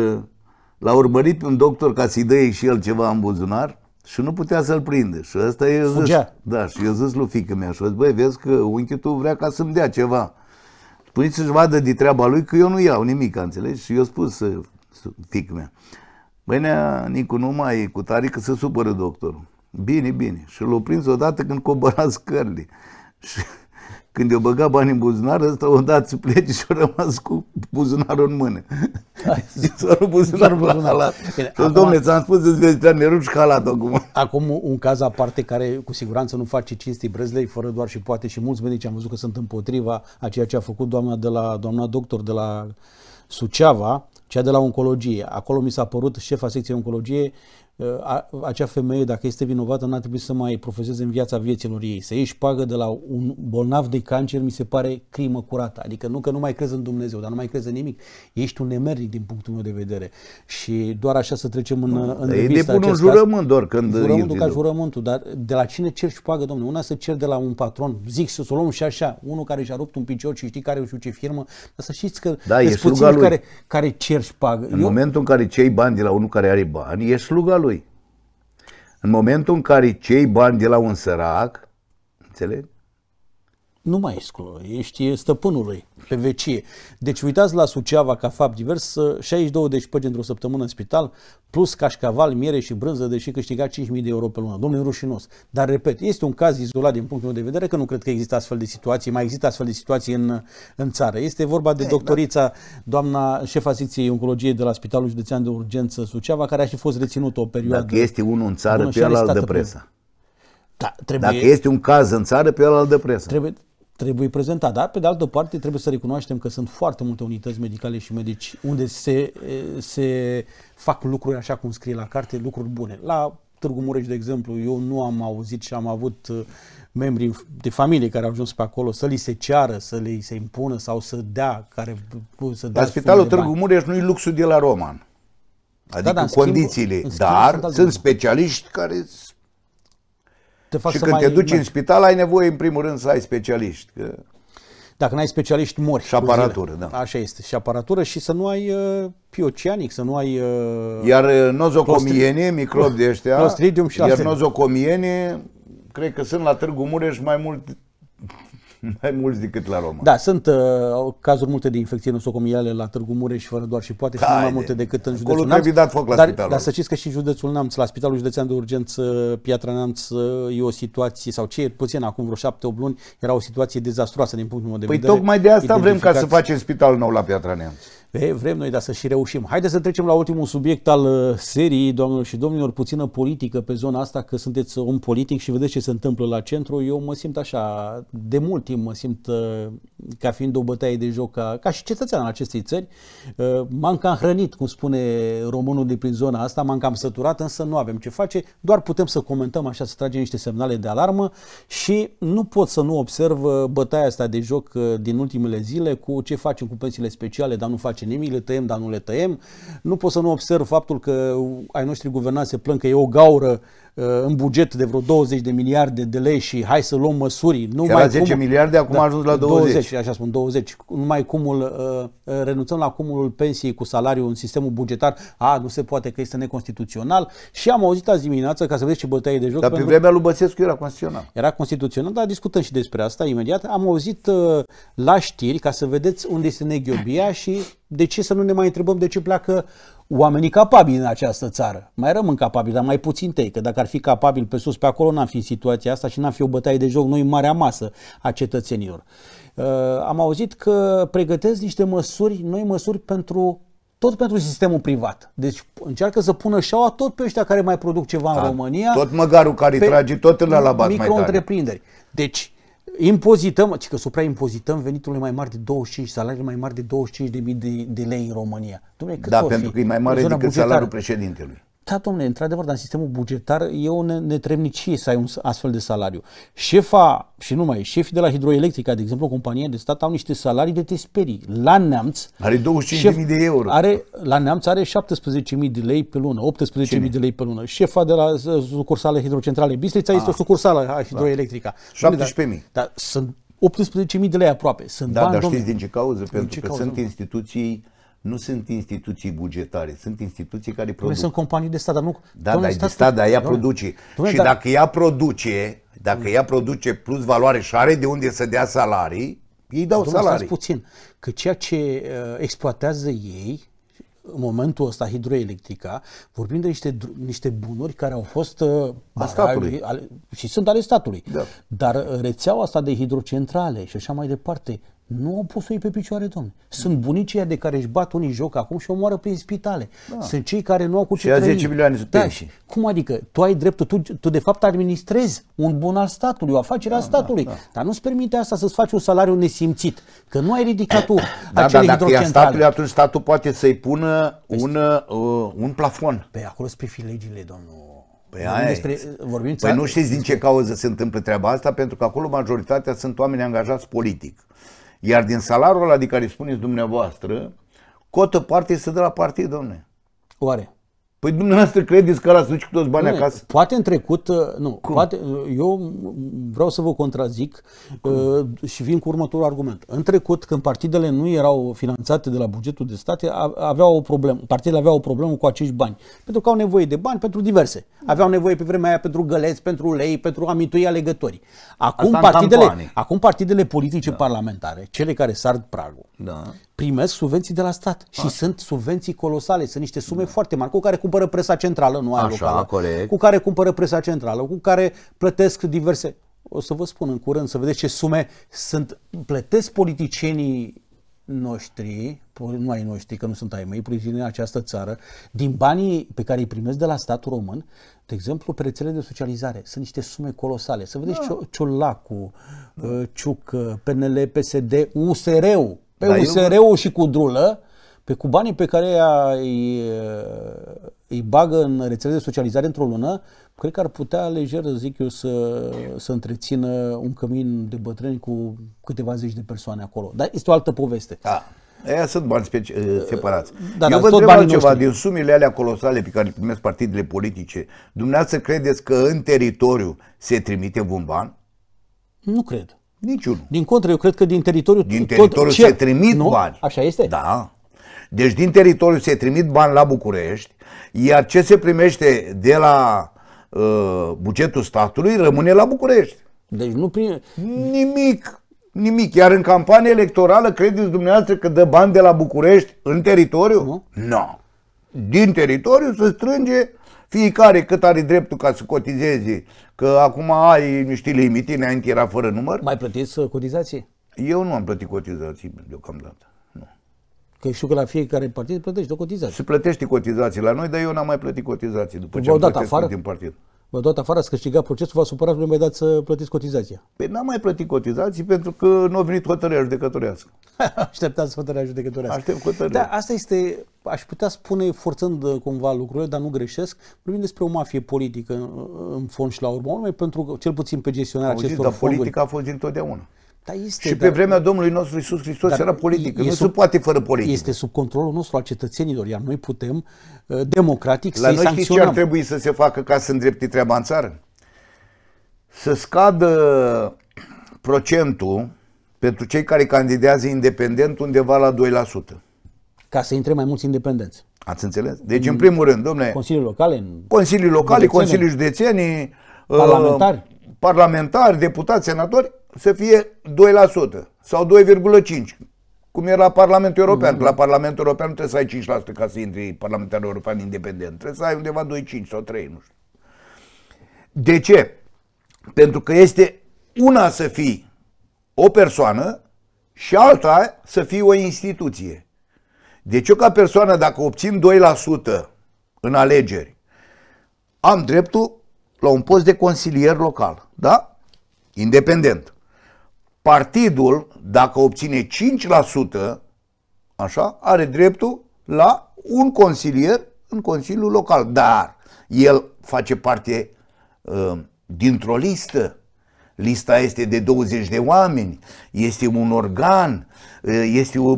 l-a urmărit un doctor ca să-i dea și el ceva în buzunar și nu putea să-l prinde. Și ăsta e zis, Fugea. da, și eu zis lui fică mea, și zis, băi, vezi că unchiul tu vrea ca să-mi dea ceva. Puneți să-și vadă de treaba lui că eu nu iau nimic, înțelegi? Și eu spus uh, fică mea, băi, nea, Nicu, nu mai e cu tare că se supără doctorul. Bine, bine. Și l-a prins odată când cobora scările. Și când eu băga bani în buzunar, ăsta o dat să plece și a rămas cu buzunarul în mână. și s-a rupt buzunarul la halat. Bine, acum, domnule, ți-am spus să-ți vezi, ne halat acum. Acum un caz aparte care cu siguranță nu face cinsti Brezlei, fără doar și poate și mulți medici am văzut că sunt împotriva a ceea ce a făcut doamna, de la, doamna doctor de la Suceava, cea de la oncologie. Acolo mi s-a părut șefa secției oncologie acea femeie, dacă este vinovată, n-ar trebui să mai profeseze în viața vieților ei. Să ieși pagă de la un bolnav de cancer mi se pare crimă curată. Adică nu că nu mai crezi în Dumnezeu, dar nu mai crezi în nimic. Ești un nemernic din punctul meu de vedere. Și doar așa să trecem în, da. în Ei depun un jurământ doar când Jurământul ca jurământul, dar de la cine cer și pagă, domnule? Una să cer de la un patron, zic să o luăm și așa, unul care și-a rupt un picior și știi care știu ce firmă, dar să știți că da, e care, care cer și pagă. În Eu... momentul în care cei bani de la unul care are bani, e sluga lui în momentul în care cei bani de la un sărac, înțelegi? nu mai ești acolo, ești stăpânului pe vecie. Deci uitați la Suceava ca fapt divers, 62 de șpăgi într-o săptămână în spital, plus cașcaval, miere și brânză, deși câștiga 5.000 de euro pe lună. Domnul rușinos. Dar repet, este un caz izolat din punctul meu de vedere, că nu cred că există astfel de situații, mai există astfel de situații în, în țară. Este vorba de Ei, eh, doctorița, da. doamna șefa secției oncologie de la Spitalul Județean de Urgență Suceava, care a și fost reținută o perioadă. Dacă este unul în țară, pe al de presă. Da, trebuie... Dacă este un caz în țară, pe ăla de dă presă. Trebuie, trebuie prezentat. Dar, pe de altă parte, trebuie să recunoaștem că sunt foarte multe unități medicale și medici unde se, se fac lucruri așa cum scrie la carte, lucruri bune. La Târgu Mureș, de exemplu, eu nu am auzit și am avut uh, membrii de familie care au ajuns pe acolo să li se ceară, să li se impună sau să dea. Care, uh, să dea la Spitalul Târgu Mureș nu e luxul de la Roman. Da, adică da, da, condițiile. Schimb, dar schimb, sunt specialiști care te fac și să când mai, te duci mai... în spital ai nevoie în primul rând să ai specialiști. Că... Dacă n-ai specialiști, mori. Și aparatură, da. Așa este. Și aparatură și să nu ai uh, pioceanic, să nu ai... Uh, iar uh, nozocomiene, microbi de ăștia, iar nozocomiene, cred că sunt la Târgu Mureș mai mult mai mulți decât la Roma. Da, sunt uh, cazuri multe de infecții nosocomiale la Târgu Mureș, fără doar și poate, și mai multe decât în județul Acolo Neamț. dat foc la dar, spitalul. Dar să știți că și în județul Neamț, la Spitalul Județean de Urgență Piatra Neamț, uh, e o situație, sau ce e puțin, acum vreo șapte, opt luni, era o situație dezastroasă din punctul meu de păi vedere. Păi tocmai de asta vrem ca să facem spitalul nou la Piatra Neamț. E, vrem noi, dar să și reușim. Haideți să trecem la ultimul subiect al uh, serii, doamnelor și domnilor, puțină politică pe zona asta, că sunteți un politic și vedeți ce se întâmplă la centru. Eu mă simt așa, de mult timp mă simt uh, ca fiind o bătaie de joc, ca, ca și cetățean al acestei țări. Uh, m-am cam hrănit, cum spune românul de prin zona asta, m-am cam săturat, însă nu avem ce face, doar putem să comentăm așa, să tragem niște semnale de alarmă și nu pot să nu observ bătaia asta de joc din ultimele zile cu ce facem cu pensiile speciale, dar nu facem face nimic, le tăiem, dar nu le tăiem. Nu pot să nu observ faptul că ai noștri guvernați se plâng că e o gaură Uh, în buget de vreo 20 de miliarde de lei și hai să luăm măsuri. Nu Era mai 10 cum, miliarde, acum da, a ajuns la 20. 20. Așa spun, 20. Numai cumul, uh, uh, renunțăm la cumulul pensiei cu salariul în sistemul bugetar. A, nu se poate că este neconstituțional. Și am auzit azi dimineață, ca să vedeți ce bătaie de joc. Dar pe vremea lui Băsescu era constituțional. Era constituțional, dar discutăm și despre asta imediat. Am auzit uh, la știri, ca să vedeți unde este neghiobia și de ce să nu ne mai întrebăm de ce pleacă oamenii capabili în această țară. Mai rămân capabili, dar mai puțin tăi, că dacă ar fi capabili pe sus, pe acolo, n-am fi în situația asta și n-am fi o bătaie de joc noi în marea masă a cetățenilor. Uh, am auzit că pregătesc niște măsuri, noi măsuri pentru tot pentru sistemul privat. Deci încearcă să pună șaua tot pe ăștia care mai produc ceva da. în România. Tot măgarul care îi trage, tot în la bat mai tare. Deci, impozităm, ci că supraimpozităm veniturile mai mari de 25, salariile mai mari de 25.000 de, de lei în România. Dumne, cât da, pentru fi? că e mai mare decât bugetară. salariul președintelui. Da, domnule, într-adevăr, dar în sistemul bugetar e o netremnicie să ai un astfel de salariu. Șefa, și nu mai, șefii de la Hidroelectrica, de exemplu, compania companie de stat, au niște salarii de te sperii. La Neamț... Are 25.000 de euro. Are, la Neamț are 17.000 de lei pe lună, 18.000 de lei pe lună. Șefa de la sucursale hidrocentrale Bistrița a, ah. este o sucursală a Hidroelectrica. Da. 17.000. Dar, dar sunt 18.000 de lei aproape. Sunt da, bani, dar știți din ce cauză? Pentru din ce că cauză, sunt instituții nu sunt instituții bugetare, sunt instituții care produc. Sunt companii de stat, dar nu... Da, dar de stat, dar ea produce. și dar... dacă ea produce, dacă ea produce plus valoare și are de unde să dea salarii, ei dau salarii. puțin, că ceea ce uh, exploatează ei, în momentul ăsta, hidroelectrica, vorbim de niște, niște bunuri care au fost uh, Ale, ale, și sunt ale statului. Da. Dar uh, rețeaua asta de hidrocentrale și așa mai departe, nu au pus-o ei pe picioare, domne. Sunt bunicii de care își bat unii joc acum și moară prin spitale. Da. Sunt cei care nu au cu ce trăi. 10 milioane de da, și Cum adică? Tu ai dreptul, tu, tu de fapt administrezi un bun al statului, o afacere da, a statului. Da, da. Dar nu-ți permite asta să-ți faci un salariu nesimțit. Că nu ai ridicat tu da, acele da, dacă e a statului, atunci statul poate să-i pună Peste. un, uh, un plafon. Pe păi acolo sunt privilegiile, domnul Păi, vorbim despre, uh, vorbim păi nu știți din ce cauză se întâmplă treaba asta, pentru că acolo majoritatea sunt oameni angajați politic. Iar din salariul ăla de care spuneți dumneavoastră, cotă parte este dă la partid, domne. Oare? Păi dumneavoastră credeți că ăla să duci toți banii nu, acasă? Poate în trecut, uh, nu, Cum? poate, uh, eu vreau să vă contrazic Cum? uh, și vin cu următorul argument. În trecut, când partidele nu erau finanțate de la bugetul de state, aveau o problemă, partidele aveau o problemă cu acești bani. Pentru că au nevoie de bani pentru diverse. Aveau nevoie pe vremea aia pentru găleți, pentru lei, pentru amintui alegători. Acum partidele, acum partidele politice da. parlamentare, cele care sard pragul, da primesc subvenții de la stat A. și sunt subvenții colosale, sunt niște sume da. foarte mari, cu care cumpără presa centrală, nu aia locală, corect. cu care cumpără presa centrală, cu care plătesc diverse... O să vă spun în curând, să vedeți ce sume sunt, plătesc politicienii noștri, nu ai noștri, că nu sunt ai mei, politicienii în această țară, din banii pe care îi primesc de la statul român, de exemplu, pe rețele de socializare, sunt niște sume colosale. Să vedeți da. Ciolacu, uh, Ciuc, uh, PNL, PSD, USR-ul, pe da, usr eu... și cu drulă, pe cu banii pe care ea îi, îi bagă în rețele de socializare într-o lună, cred că ar putea lejer, zic eu, să, să întrețină un cămin de bătrâni cu câteva zeci de persoane acolo. Dar este o altă poveste. Da. Aia sunt bani speci- uh, separați. Da, Eu da, vă întreb ceva din sumele alea colosale pe care le primesc partidele politice, dumneavoastră credeți că în teritoriu se trimite un ban? Nu cred. Niciunul. Din contră, eu cred că din teritoriul... Din teritoriul se trimit nu? bani. Așa este? Da. Deci din teritoriu se trimit bani la București, iar ce se primește de la uh, bugetul statului rămâne la București. Deci nu prin... Nimic, nimic. Iar în campanie electorală credeți dumneavoastră că dă bani de la București în teritoriu? Nu. No. Din teritoriu se strânge fiecare cât are dreptul ca să cotizeze, că acum ai niște limite, înainte era fără număr. Mai plătiți uh, cotizații? Eu nu am plătit cotizații deocamdată. Nu. Că știu că la fiecare partid plătești o cotizație. Se plătește cotizații la noi, dar eu n-am mai plătit cotizații după ce am dat afară? din partid. Vă dat afară, ați câștigat procesul, v-a supărat, nu mai dați să uh, plătiți cotizația. Păi n-am mai plătit cotizații pentru că nu a venit hotărârea judecătorească. Așteptați hotărârea judecătorească. Aștept hotărârea. Da, asta este, aș putea spune, forțând uh, cumva lucrurile, dar nu greșesc, vorbim despre o mafie politică uh, în, fond și la urmă, pentru că, cel puțin pe gestionarea acestor dar fonduri. politica a fost întotdeauna. Da, este, și pe dar, vremea Domnului nostru Isus Hristos era politic. nu sub, se poate fără politic. Este sub controlul nostru al cetățenilor, iar noi putem uh, democratic să-i sancționăm. La noi ce ar trebui să se facă ca să îndrepti treaba în țară? Să scadă procentul pentru cei care candidează independent undeva la 2%. Ca să intre mai mulți independenți. Ați înțeles? Deci, în, în primul rând, domnule. Consilii locale, Consilii locale, județene, Consilii județenii, uh, parlamentari, uh, parlamentari, deputați, senatori, să fie 2% sau 2,5%, cum era Parlamentul European. Mm-hmm. La Parlamentul European nu trebuie să ai 5% ca să intri parlamentar european independent. Trebuie să ai undeva 2,5 sau 3, nu știu. De ce? Pentru că este una să fii o persoană și alta să fii o instituție. Deci eu ca persoană, dacă obțin 2% în alegeri, am dreptul la un post de consilier local, da? Independent partidul, dacă obține 5%, așa, are dreptul la un consilier în Consiliul Local. Dar el face parte uh, dintr-o listă. Lista este de 20 de oameni, este un organ, uh, este o...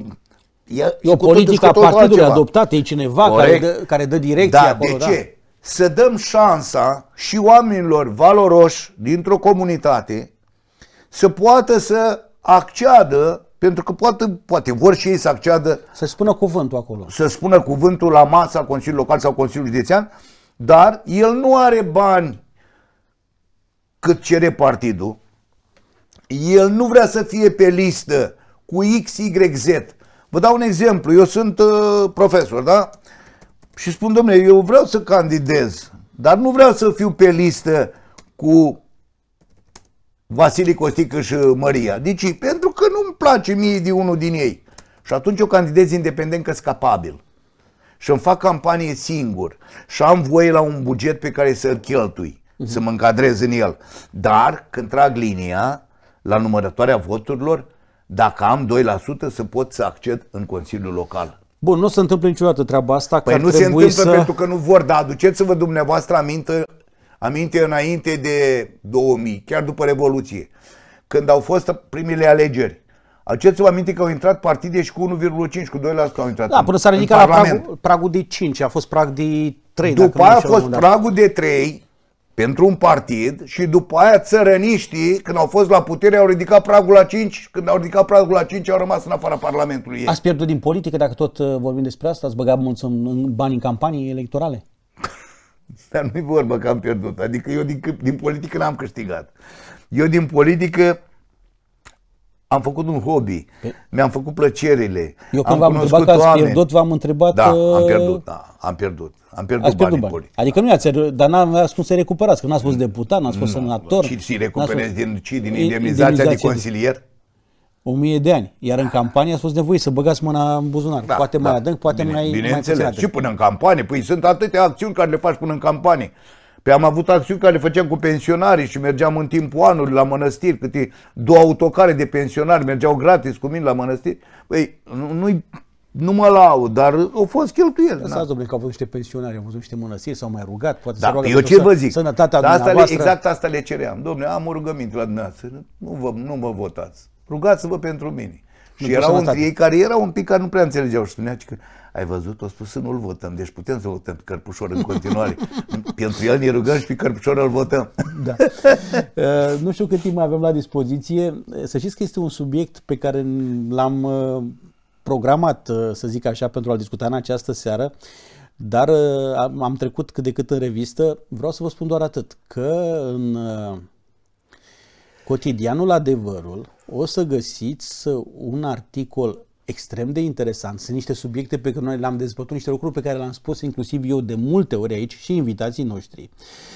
E, e o politică a partidului adoptată, e cineva care dă, care dă direcția da, acolo. De da. ce? Da. Să dăm șansa și oamenilor valoroși dintr-o comunitate să poată să acceadă, pentru că poate, poate vor și ei să acceadă... Să spună cuvântul acolo. Să spună cuvântul la masa Consiliului Local sau Consiliului Județean, dar el nu are bani cât cere partidul, el nu vrea să fie pe listă cu XYZ. Vă dau un exemplu, eu sunt uh, profesor, da? Și spun, domnule, eu vreau să candidez, dar nu vreau să fiu pe listă cu Vasile Costică și Maria. De deci, ce? Pentru că nu-mi place mie de unul din ei. Și atunci eu candidez independent că sunt capabil. Și îmi fac campanie singur. Și am voie la un buget pe care să-l cheltui, uh-huh. să mă încadrez în el. Dar când trag linia la numărătoarea voturilor, dacă am 2% să pot să acced în Consiliul Local. Bun, nu se întâmplă niciodată treaba asta. Păi că nu se întâmplă să... pentru că nu vor, dar aduceți-vă dumneavoastră aminte aminte înainte de 2000, chiar după Revoluție, când au fost primele alegeri. Aduceți-vă aminte că au intrat partide și cu 1,5, cu 2% au intrat. Da, până s-a ridicat la parlament. pragul, pragul de 5, a fost prag de 3. După aia a fost pragul de 3 pentru un partid și după aia țărăniștii, când au fost la putere, au ridicat pragul la 5, când au ridicat pragul la 5, au rămas în afara Parlamentului. Ei. Ați pierdut din politică, dacă tot uh, vorbim despre asta, ați băgat mulți în, în bani în campanii electorale? Dar nu-i vorba că am pierdut. Adică eu din, din politică n-am câștigat. Eu din politică am făcut un hobby, mi-am făcut plăcerile. Eu când v-am întrebat că ați oameni. pierdut, v-am întrebat... Da, uh, am pierdut, da, am pierdut. Am pierdut ați banii, bani. Adică nu i-ați, dar n am cum să recuperați, că n-ați fost mm. deputat, n-ați fost senator. Și, și recuperezi din, ci, din indemnizația de consilier? O mie de ani. Iar în campanie a fost nevoie să băgați mâna în buzunar. Da, poate da. mai adânc, poate Bine, mai Bineînțeles, mai și până în campanie. Păi sunt atâtea acțiuni care le faci până în campanie. Pe păi am avut acțiuni care le făceam cu pensionarii și mergeam în timpul anului la mănăstiri, câte două autocare de pensionari mergeau gratis cu mine la mănăstiri. Păi, nu-i nu mă laud, dar au fost cheltuieli. Lăsați, da. domnule, că au fost niște pensionari, au fost niște mănăstiri, s-au mai rugat, poate da, să eu ce vă zic? Sănătatea da, asta le, Exact asta le ceream. Domnule, am o rugăminte la dumneavoastră, nu, vă, nu mă votați rugați-vă pentru mine. Nu și erau între ei care erau un pic care nu prea înțelegeau și spunea că ai văzut, o spus să nu-l votăm, deci putem să votăm pe Cărpușor în continuare. pentru el ne rugăm și pe Cărpușor îl votăm. da. Uh, nu știu cât timp mai avem la dispoziție. Uh, să știți că este un subiect pe care l-am uh, programat, uh, să zic așa, pentru a-l discuta în această seară. Dar am trecut cât de cât în revistă. Vreau să vă spun doar atât, că în cotidianul adevărul, o să găsiți un articol extrem de interesant. Sunt niște subiecte pe care noi le-am dezbătut, niște lucruri pe care le-am spus inclusiv eu de multe ori aici și invitații noștri.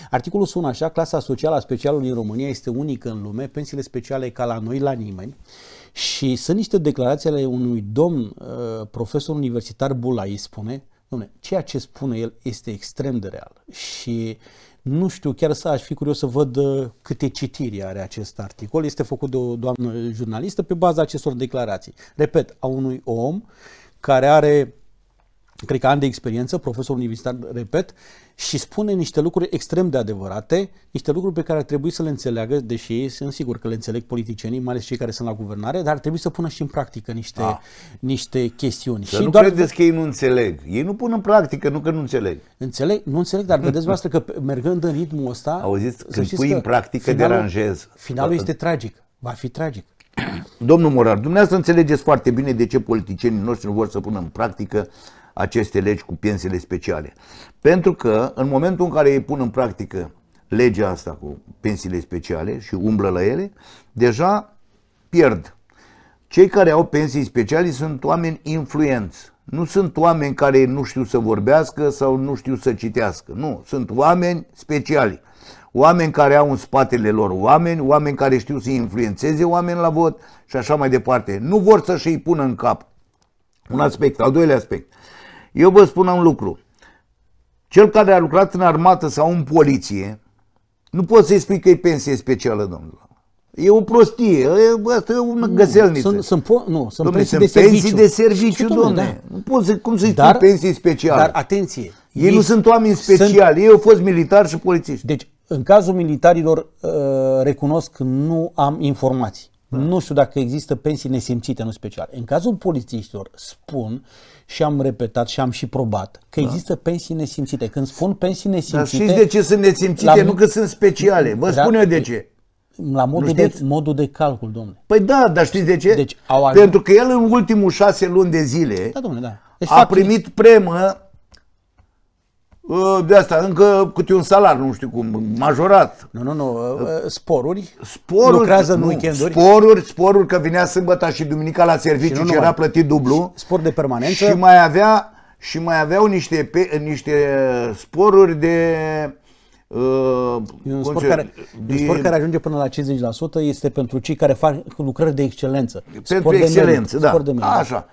Articolul sună așa, clasa socială a specialului în România este unică în lume, pensiile speciale ca la noi, la nimeni. Și sunt niște declarații ale unui domn, uh, profesor universitar Bulai, spune, Dom'le, ceea ce spune el este extrem de real și nu știu, chiar să aș fi curios să văd uh, câte citiri are acest articol. Este făcut de o doamnă jurnalistă pe baza acestor declarații. Repet, a unui om care are cred că ani de experiență, profesor universitar, repet, și spune niște lucruri extrem de adevărate, niște lucruri pe care ar trebui să le înțeleagă, deși ei sunt sigur că le înțeleg politicienii, mai ales cei care sunt la guvernare, dar ar trebui să pună și în practică niște, A. Ah. niște chestiuni. Să și nu doar... credeți că ei nu înțeleg. Ei nu pun în practică, nu că nu înțeleg. Înțeleg, nu înțeleg, dar vedeți voastră că mergând în ritmul ăsta... Auziți, când pui în practică, finalul, deranjez. Finalul da. este tragic. Va fi tragic. Domnul Morar, dumneavoastră înțelegeți foarte bine de ce politicienii noștri nu vor să pună în practică uh, aceste legi cu pensiile speciale. Pentru că în momentul în care ei pun în practică legea asta cu pensiile speciale și umblă la ele, deja pierd. Cei care au pensii speciale sunt oameni influenți. Nu sunt oameni care nu știu să vorbească sau nu știu să citească. Nu, sunt oameni speciali. Oameni care au în spatele lor oameni, oameni care știu să influențeze oameni la vot și așa mai departe. Nu vor să-și îi pună în cap. Un aspect. Al doilea aspect. Eu vă spun un lucru. Cel care a lucrat în armată sau în poliție, nu pot să-i spui că e pensie specială, domnule. E o prostie, asta e un găselniță. Sunt, sunt, nu, sunt domnule, pensii, de serviciu. pensii de serviciu, domnule. Da. Nu poți să, cum să-i spui pensii speciale. Dar atenție. Ei, ei nu sunt oameni speciali, sunt... ei au fost militari și polițiști. Deci, în cazul militarilor, ă, recunosc că nu am informații. Da. Nu știu dacă există pensii nesimțite, nu special. În cazul polițiștilor spun și am repetat și am și probat că da. există pensii nesimțite. Când spun pensii nesimțite... Dar știți de ce sunt nesimțite? La... Nu că sunt speciale. Vă da, spun eu de ce. La modul, de, modul de calcul, domnule. Păi da, dar știți de ce? Deci, au Pentru că el în ultimul șase luni de zile da, domnule, da. deci, a primit premă. Uh, de asta, încă câte un salar, nu știu cum, majorat. Nu, nu, nu, uh, uh, sporuri, sporuri lucrează nu, în weekenduri. Sporuri, sporuri, că vinea sâmbătă și duminica la serviciu și, nu, și era plătit dublu. Spor de permanență. Și mai avea, și mai aveau niște, pe, niște sporuri de... Uh, un sport, care, de, un sport care ajunge până la 50% este pentru cei care fac lucrări de excelență. Pentru sport excelență, de merit, da. Sport de merit. Așa,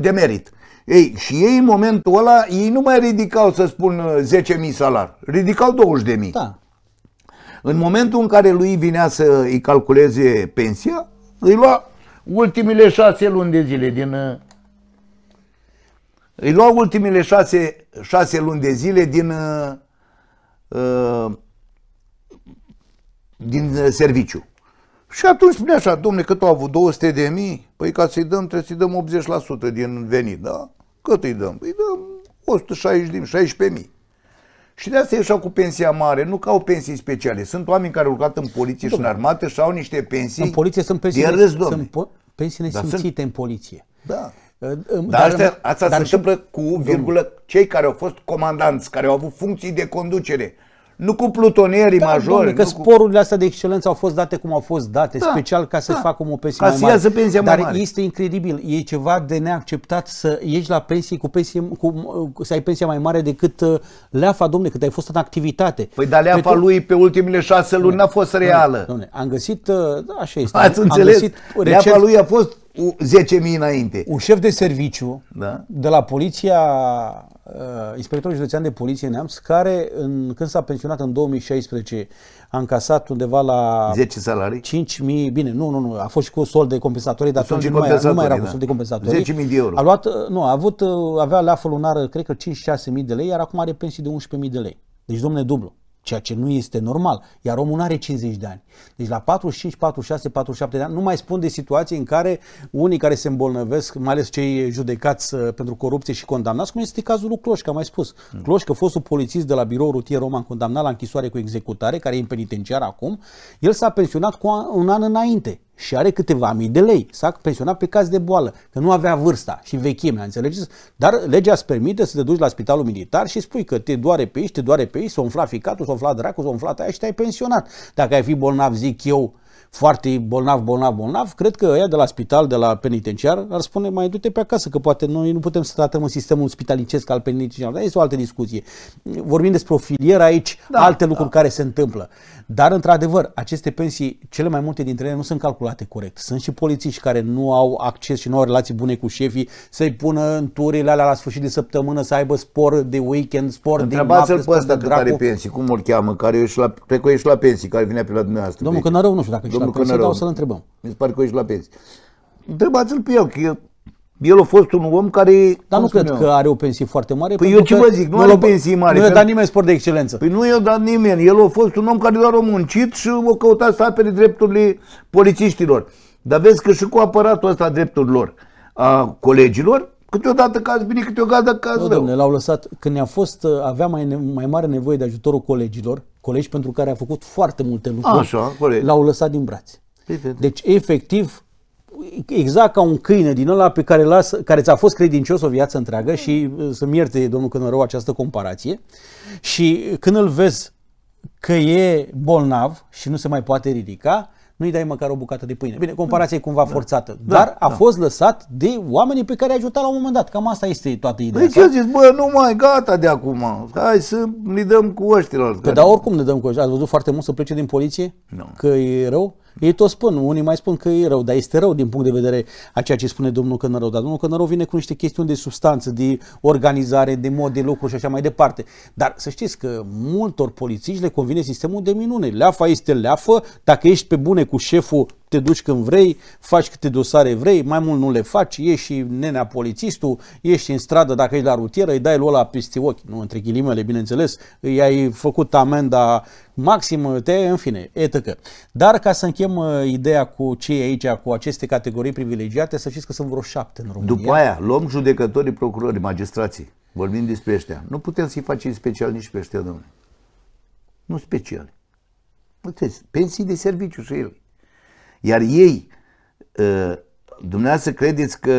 de merit. Ei, și ei în momentul ăla, ei nu mai ridicau, să spun, 10.000 uh, salar, ridicau 20.000. Da. În momentul în care lui vinea să îi calculeze pensia, îi lua ultimile șase luni de zile din... Uh, îi lua ultimile șase, șase luni de zile din, uh, din serviciu. Și atunci spune așa, domne, cât au avut 200 de mii? Păi ca să-i dăm, trebuie să-i dăm 80% din venit, da? Cât îi dăm? Îi dăm 160 din 16 mii. Și de asta ieșau cu pensia mare, nu că au pensii speciale. Sunt oameni care au lucrat în poliție Domnul. și în armată și au niște pensii. În poliție sunt pensii, de râs, sunt po- pensii nesimțite sunt... în poliție. Da. Dar, dar astea, asta dar se și... întâmplă cu virgulă cei care au fost comandanți, care au avut funcții de conducere nu cu plutonierii da, majori. Domnule, că cu... sporurile astea de excelență au fost date cum au fost date, da, special ca să-ți da, facă o pensie mai mare. Pensia Dar mai mare. este incredibil, e ceva de neacceptat să ieși la pensie cu pensie, cu, să ai pensia mai mare decât uh, leafa, domnule, cât ai fost în activitate. Păi dar leafa Pentru... lui pe ultimele șase luni n-a fost reală. Domnule, am găsit, uh, așa este. Ați am înțeles? Găsit recent... Leafa lui a fost 10.000 înainte. Un șef de serviciu da? de la poliția Uh, inspectorul județean de poliție Neamț, care în, când s-a pensionat în 2016 a încasat undeva la 10 salarii? 5.000, bine, nu, nu, nu, a fost și cu sol de compensatorii, dar atunci nu mai, era, nu mai era cu sol da. de compensatorii. 10.000 de euro. A luat, uh, nu, a avut, uh, avea leafă lunară, cred că 5-6.000 de lei, iar acum are pensii de 11.000 de lei. Deci, domne, dublu ceea ce nu este normal. Iar omul nu are 50 de ani. Deci la 45, 46, 47 de ani, nu mai spun de situații în care unii care se îmbolnăvesc, mai ales cei judecați uh, pentru corupție și condamnați, cum este cazul lui Cloșca, am mai spus. Mm. fost fostul polițist de la birou rutier roman condamnat la închisoare cu executare, care e în penitenciar acum, el s-a pensionat cu un an înainte și are câteva mii de lei. S-a pensionat pe caz de boală, că nu avea vârsta și vechimea, înțelegeți? Dar legea îți permite să te duci la spitalul militar și spui că te doare pe aici, te doare pe aici, s-a umflat ficatul, s-a umflat dracul, s-a umflat aia și te-ai pensionat. Dacă ai fi bolnav, zic eu, foarte bolnav, bolnav, bolnav, cred că ăia de la spital, de la penitenciar, ar spune mai du-te pe acasă, că poate noi nu putem să tratăm în sistemul spitalicesc al penitenciar. Dar este o altă discuție. Vorbim despre o filieră aici, da, alte da. lucruri care se întâmplă. Dar, într-adevăr, aceste pensii, cele mai multe dintre ele nu sunt calculate corect. Sunt și polițiști care nu au acces și nu au relații bune cu șefii, să-i pună în turile alea la sfârșit de săptămână, să aibă spor de weekend, spor Întrebați-l pe ăsta care are pensii, cum îl cheamă, care ești la, pe că ești la pensii, care vine pe la dumneavoastră. Domnul Cănărău, nu știu dacă domnul Cănărău. Dar o să-l întrebăm. Mi se pare că ești la pensie. Întrebați-l pe el, că eu el a fost un om care... Dar nu cred eu? că are o pensie foarte mare. Păi eu ce vă zic, nu, are o pensie mare. Nu i-a dat nimeni sport de excelență. Păi nu i-a dat nimeni. El a fost un om care doar a muncit și a căutat să apere drepturile polițiștilor. Dar vezi că și cu aparatul ăsta drepturilor a colegilor, Câteodată caz bine, câteodată caz nu, rău. Domne, l-au lăsat, când a fost, uh, avea mai, mai mare nevoie de ajutorul colegilor, colegi pentru care a făcut foarte multe lucruri, Așa, l-au lăsat din brațe. Deci, efectiv, exact ca un câine din ăla pe care, las, care ți-a fost credincios o viață întreagă și uh, să-mi ierte domnul Cănărău, această comparație și când îl vezi că e bolnav și nu se mai poate ridica, nu-i dai măcar o bucată de pâine. Bine, comparația da. e cumva da. forțată, da. dar a da. fost lăsat de oamenii pe care i-a ajutat la un moment dat. Cam asta este toată ideea. Deci eu zic, bă, nu mai, gata de acum, hai să ne dăm cu ăștia. Că da, oricum ne dăm cu ăștia. Ați văzut foarte mult să plece din poliție? Nu. Că e rău? Ei tot spun, unii mai spun că e rău, dar este rău din punct de vedere a ceea ce spune domnul Cănărău. Dar domnul Cănărău vine cu niște chestiuni de substanță, de organizare, de mod de lucru și așa mai departe. Dar să știți că multor polițiști le convine sistemul de minune. Leafa este leafă, dacă ești pe bune lume cu șeful, te duci când vrei, faci câte dosare vrei, mai mult nu le faci, ieși nenea polițistul, ieși în stradă dacă ești la rutieră, îi dai lui la peste ochi, nu între ghilimele, bineînțeles, îi ai făcut amenda maximă, te, în fine, etică. Dar ca să închem uh, ideea cu cei aici, cu aceste categorii privilegiate, să știți că sunt vreo șapte în România. După aia, luăm judecătorii, procurorii, magistrații. Vorbim despre ăștia. Nu putem să-i facem special nici pe ăștia, domnule. Nu speciali plătesc pensii de serviciu și ele. Iar ei, ă, dumneavoastră credeți că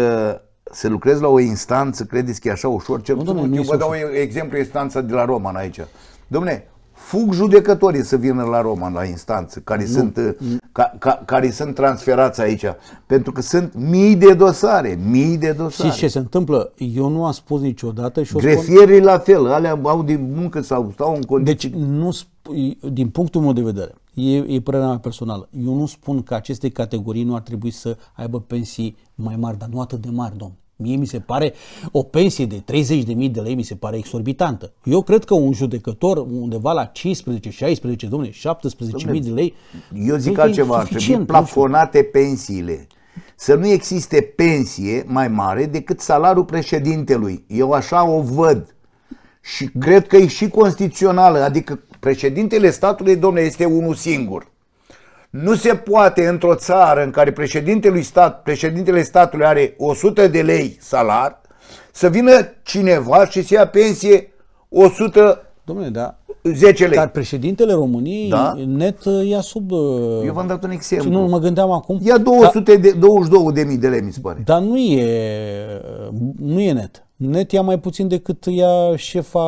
se lucrez la o instanță, credeți că e așa ușor? ce? nu, domnule, eu vă dau exemplu instanța de la Roman aici. Domne, fug judecătorii să vină la Roma, la instanță, care, sunt, uh, ca, ca, care sunt transferați aici. Pentru că sunt mii de dosare, mii de dosare. Și ce se întâmplă? Eu nu am spus niciodată și o Grefierii spun... la fel, alea au de muncă sau stau în condiții. Deci, nu din punctul meu de vedere, e, e părerea mea personală. Eu nu spun că aceste categorii nu ar trebui să aibă pensii mai mari, dar nu atât de mari, domn. Mie mi se pare o pensie de 30.000 de lei mi se pare exorbitantă. Eu cred că un judecător undeva la 15, 16, domne, 17.000 de lei. Eu zic altceva, ar trebui plafonate pensiile. Să nu existe pensie mai mare decât salariul președintelui. Eu așa o văd. Și cred că e și constituțională, adică președintele statului, domne, este unul singur. Nu se poate într-o țară în care președintele, stat, președintele statului are 100 de lei salar, să vină cineva și să ia pensie 100 Domnule, da. 10 lei. Dar președintele României da? net uh, ia sub... Uh, Eu v-am dat un exemplu. Nu, mă gândeam acum. Ia 222 da, de, 22 de mii de lei, mi se pare. Dar nu e, nu e net. Net ia mai puțin decât ia șefa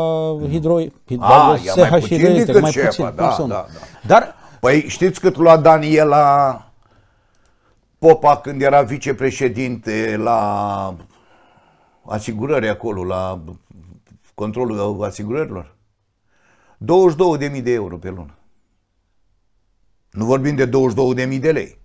hidro... Mm. hidro A, ah, ia mai puțin decât mai șefa, puțin, da, da, da. Dar Păi știți cât lua Daniela Popa când era vicepreședinte la asigurări acolo, la controlul asigurărilor? 22.000 de euro pe lună. Nu vorbim de 22.000 de lei.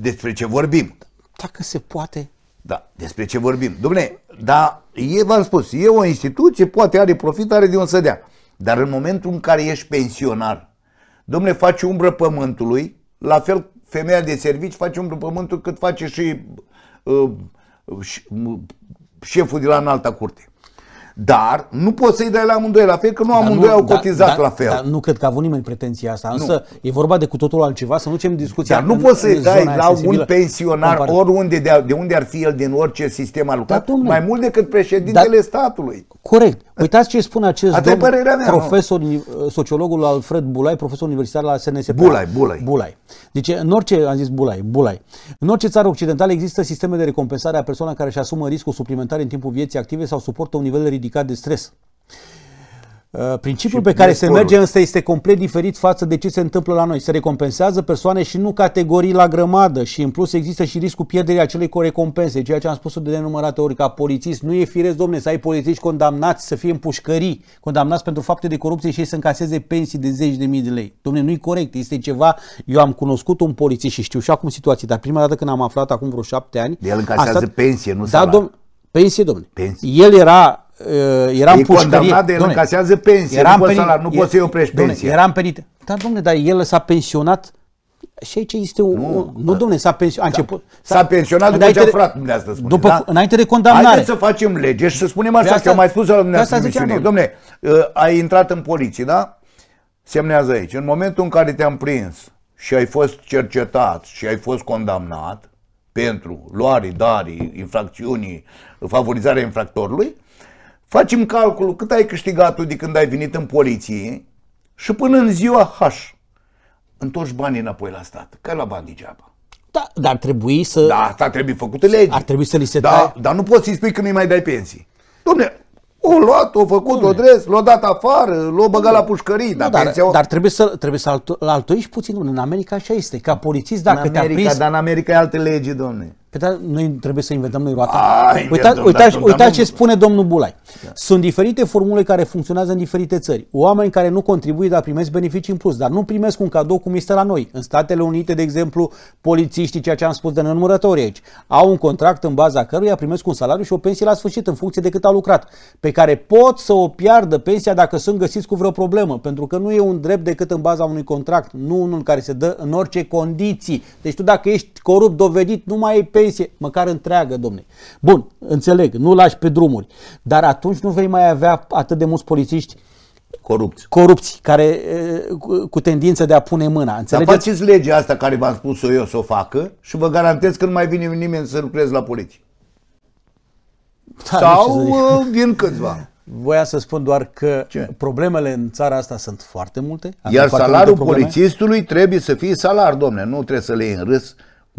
despre ce vorbim? Dacă se poate. Da, despre ce vorbim. Dom'le, dar e, v-am spus, e o instituție, poate are profit, are de unde să dea. Dar în momentul în care ești pensionar, domne, face umbră pământului, la fel femeia de servici face umbră pământul cât face și uh, șeful de la înalta curte. Dar nu poți să-i dai la amândoi la fel, că nu dar amândoi nu, au cotizat da, la fel. Dar nu cred că a avut nimeni pretenția asta, însă nu. e vorba de cu totul altceva, să nu ducem discuția. Dar nu în, poți să-i dai la un pensionar, compar... oriunde, de, de unde ar fi el din orice sistem al da, lucrat, da, mai mult decât președintele da, statului. Corect. Păi uitați ce spune acest Asta domn, mea, profesor, nu? sociologul Alfred Bulai, profesor universitar la SNSP. Bulai, Bulai. Bulai. Zice, în orice, am zis Bulai, Bulai. În orice țară occidentală există sisteme de recompensare a persoanelor care își asumă riscul suplimentar în timpul vieții active sau suportă un nivel ridicat de stres. Uh, principiul pe care se sporuri. merge însă este complet diferit față de ce se întâmplă la noi. Se recompensează persoane și nu categorii la grămadă și în plus există și riscul pierderii acelei recompense, ceea ce am spus de nenumărate ori ca polițist. Nu e firesc, domne, să ai polițiști condamnați să fie în pușcării, condamnați pentru fapte de corupție și ei să încaseze pensii de zeci de mii de lei. Domne, nu e corect, este ceva. Eu am cunoscut un polițist și știu și acum situații, dar prima dată când am aflat acum vreo șapte ani... De el încasează stat... pensie, nu da, domn... Pensie, domne. Pensie. El era Ă, eram e pușcărie. condamnat de el încasează pensie, era nu, poți salar, nu poți să-i oprești domne, pensia. Era penit. Dar domne, dar el s-a pensionat și aici este un... Nu, nu da. domne, da. s-a pensionat. început. S-a pensionat după ce a furat, dumneavoastră spune, după, da? Înainte de condamnare. Haideți să facem lege și să spunem așa, asta, că am mai spus la dumneavoastră misiune. Domne, ă, ai intrat în poliție, da? Semnează aici. În momentul în care te-am prins și ai fost cercetat și ai fost condamnat pentru luare, darii, infracțiunii, favorizarea infractorului, Facem calculul cât ai câștigat tu de când ai venit în poliție și până în ziua H. Întorci banii înapoi la stat, că la bani degeaba. Da, dar ar trebui să... Da, asta trebuie făcută lege. Ar trebui să li se da, taie. Dar nu poți să-i spui că nu-i mai dai pensii. Dom'le, o luat, o făcut, o dres, l-o dat afară, l-o băgat la pușcării. Dar, dar, pensia... dar trebuie să, trebuie să altu, puțin. În America așa este. Ca polițist, dacă te-a prins... Dar în America e alte lege, domne. Pe păi dar noi trebuie să inventăm noi roata. Uitați uita, uita, uita ce spune domnul Bulai. Da. Sunt diferite formule care funcționează în diferite țări. Oameni care nu contribuie, dar primesc beneficii în plus, dar nu primesc un cadou cum este la noi. În Statele Unite, de exemplu, polițiștii, ceea ce am spus de nenumărători aici, au un contract în baza căruia primesc un salariu și o pensie la sfârșit, în funcție de cât au lucrat, pe care pot să o piardă pensia dacă sunt găsiți cu vreo problemă, pentru că nu e un drept decât în baza unui contract, nu unul care se dă în orice condiții. Deci tu dacă ești corupt, dovedit, nu mai e pensie, măcar întreagă, domne. Bun, înțeleg, nu lași pe drumuri, dar atunci nu vei mai avea atât de mulți polițiști Corupți. Corupți, care cu tendință de a pune mâna. Înțelegeți? Dar faceți legea asta care v-am spus-o eu să o facă și vă garantez că nu mai vine nimeni să lucrez la poliție. Da, Sau uh, vin câțiva. Voiam să spun doar că Ce? problemele în țara asta sunt foarte multe. Iar salariul multe polițistului trebuie să fie salar, domne, nu trebuie să le iei în râs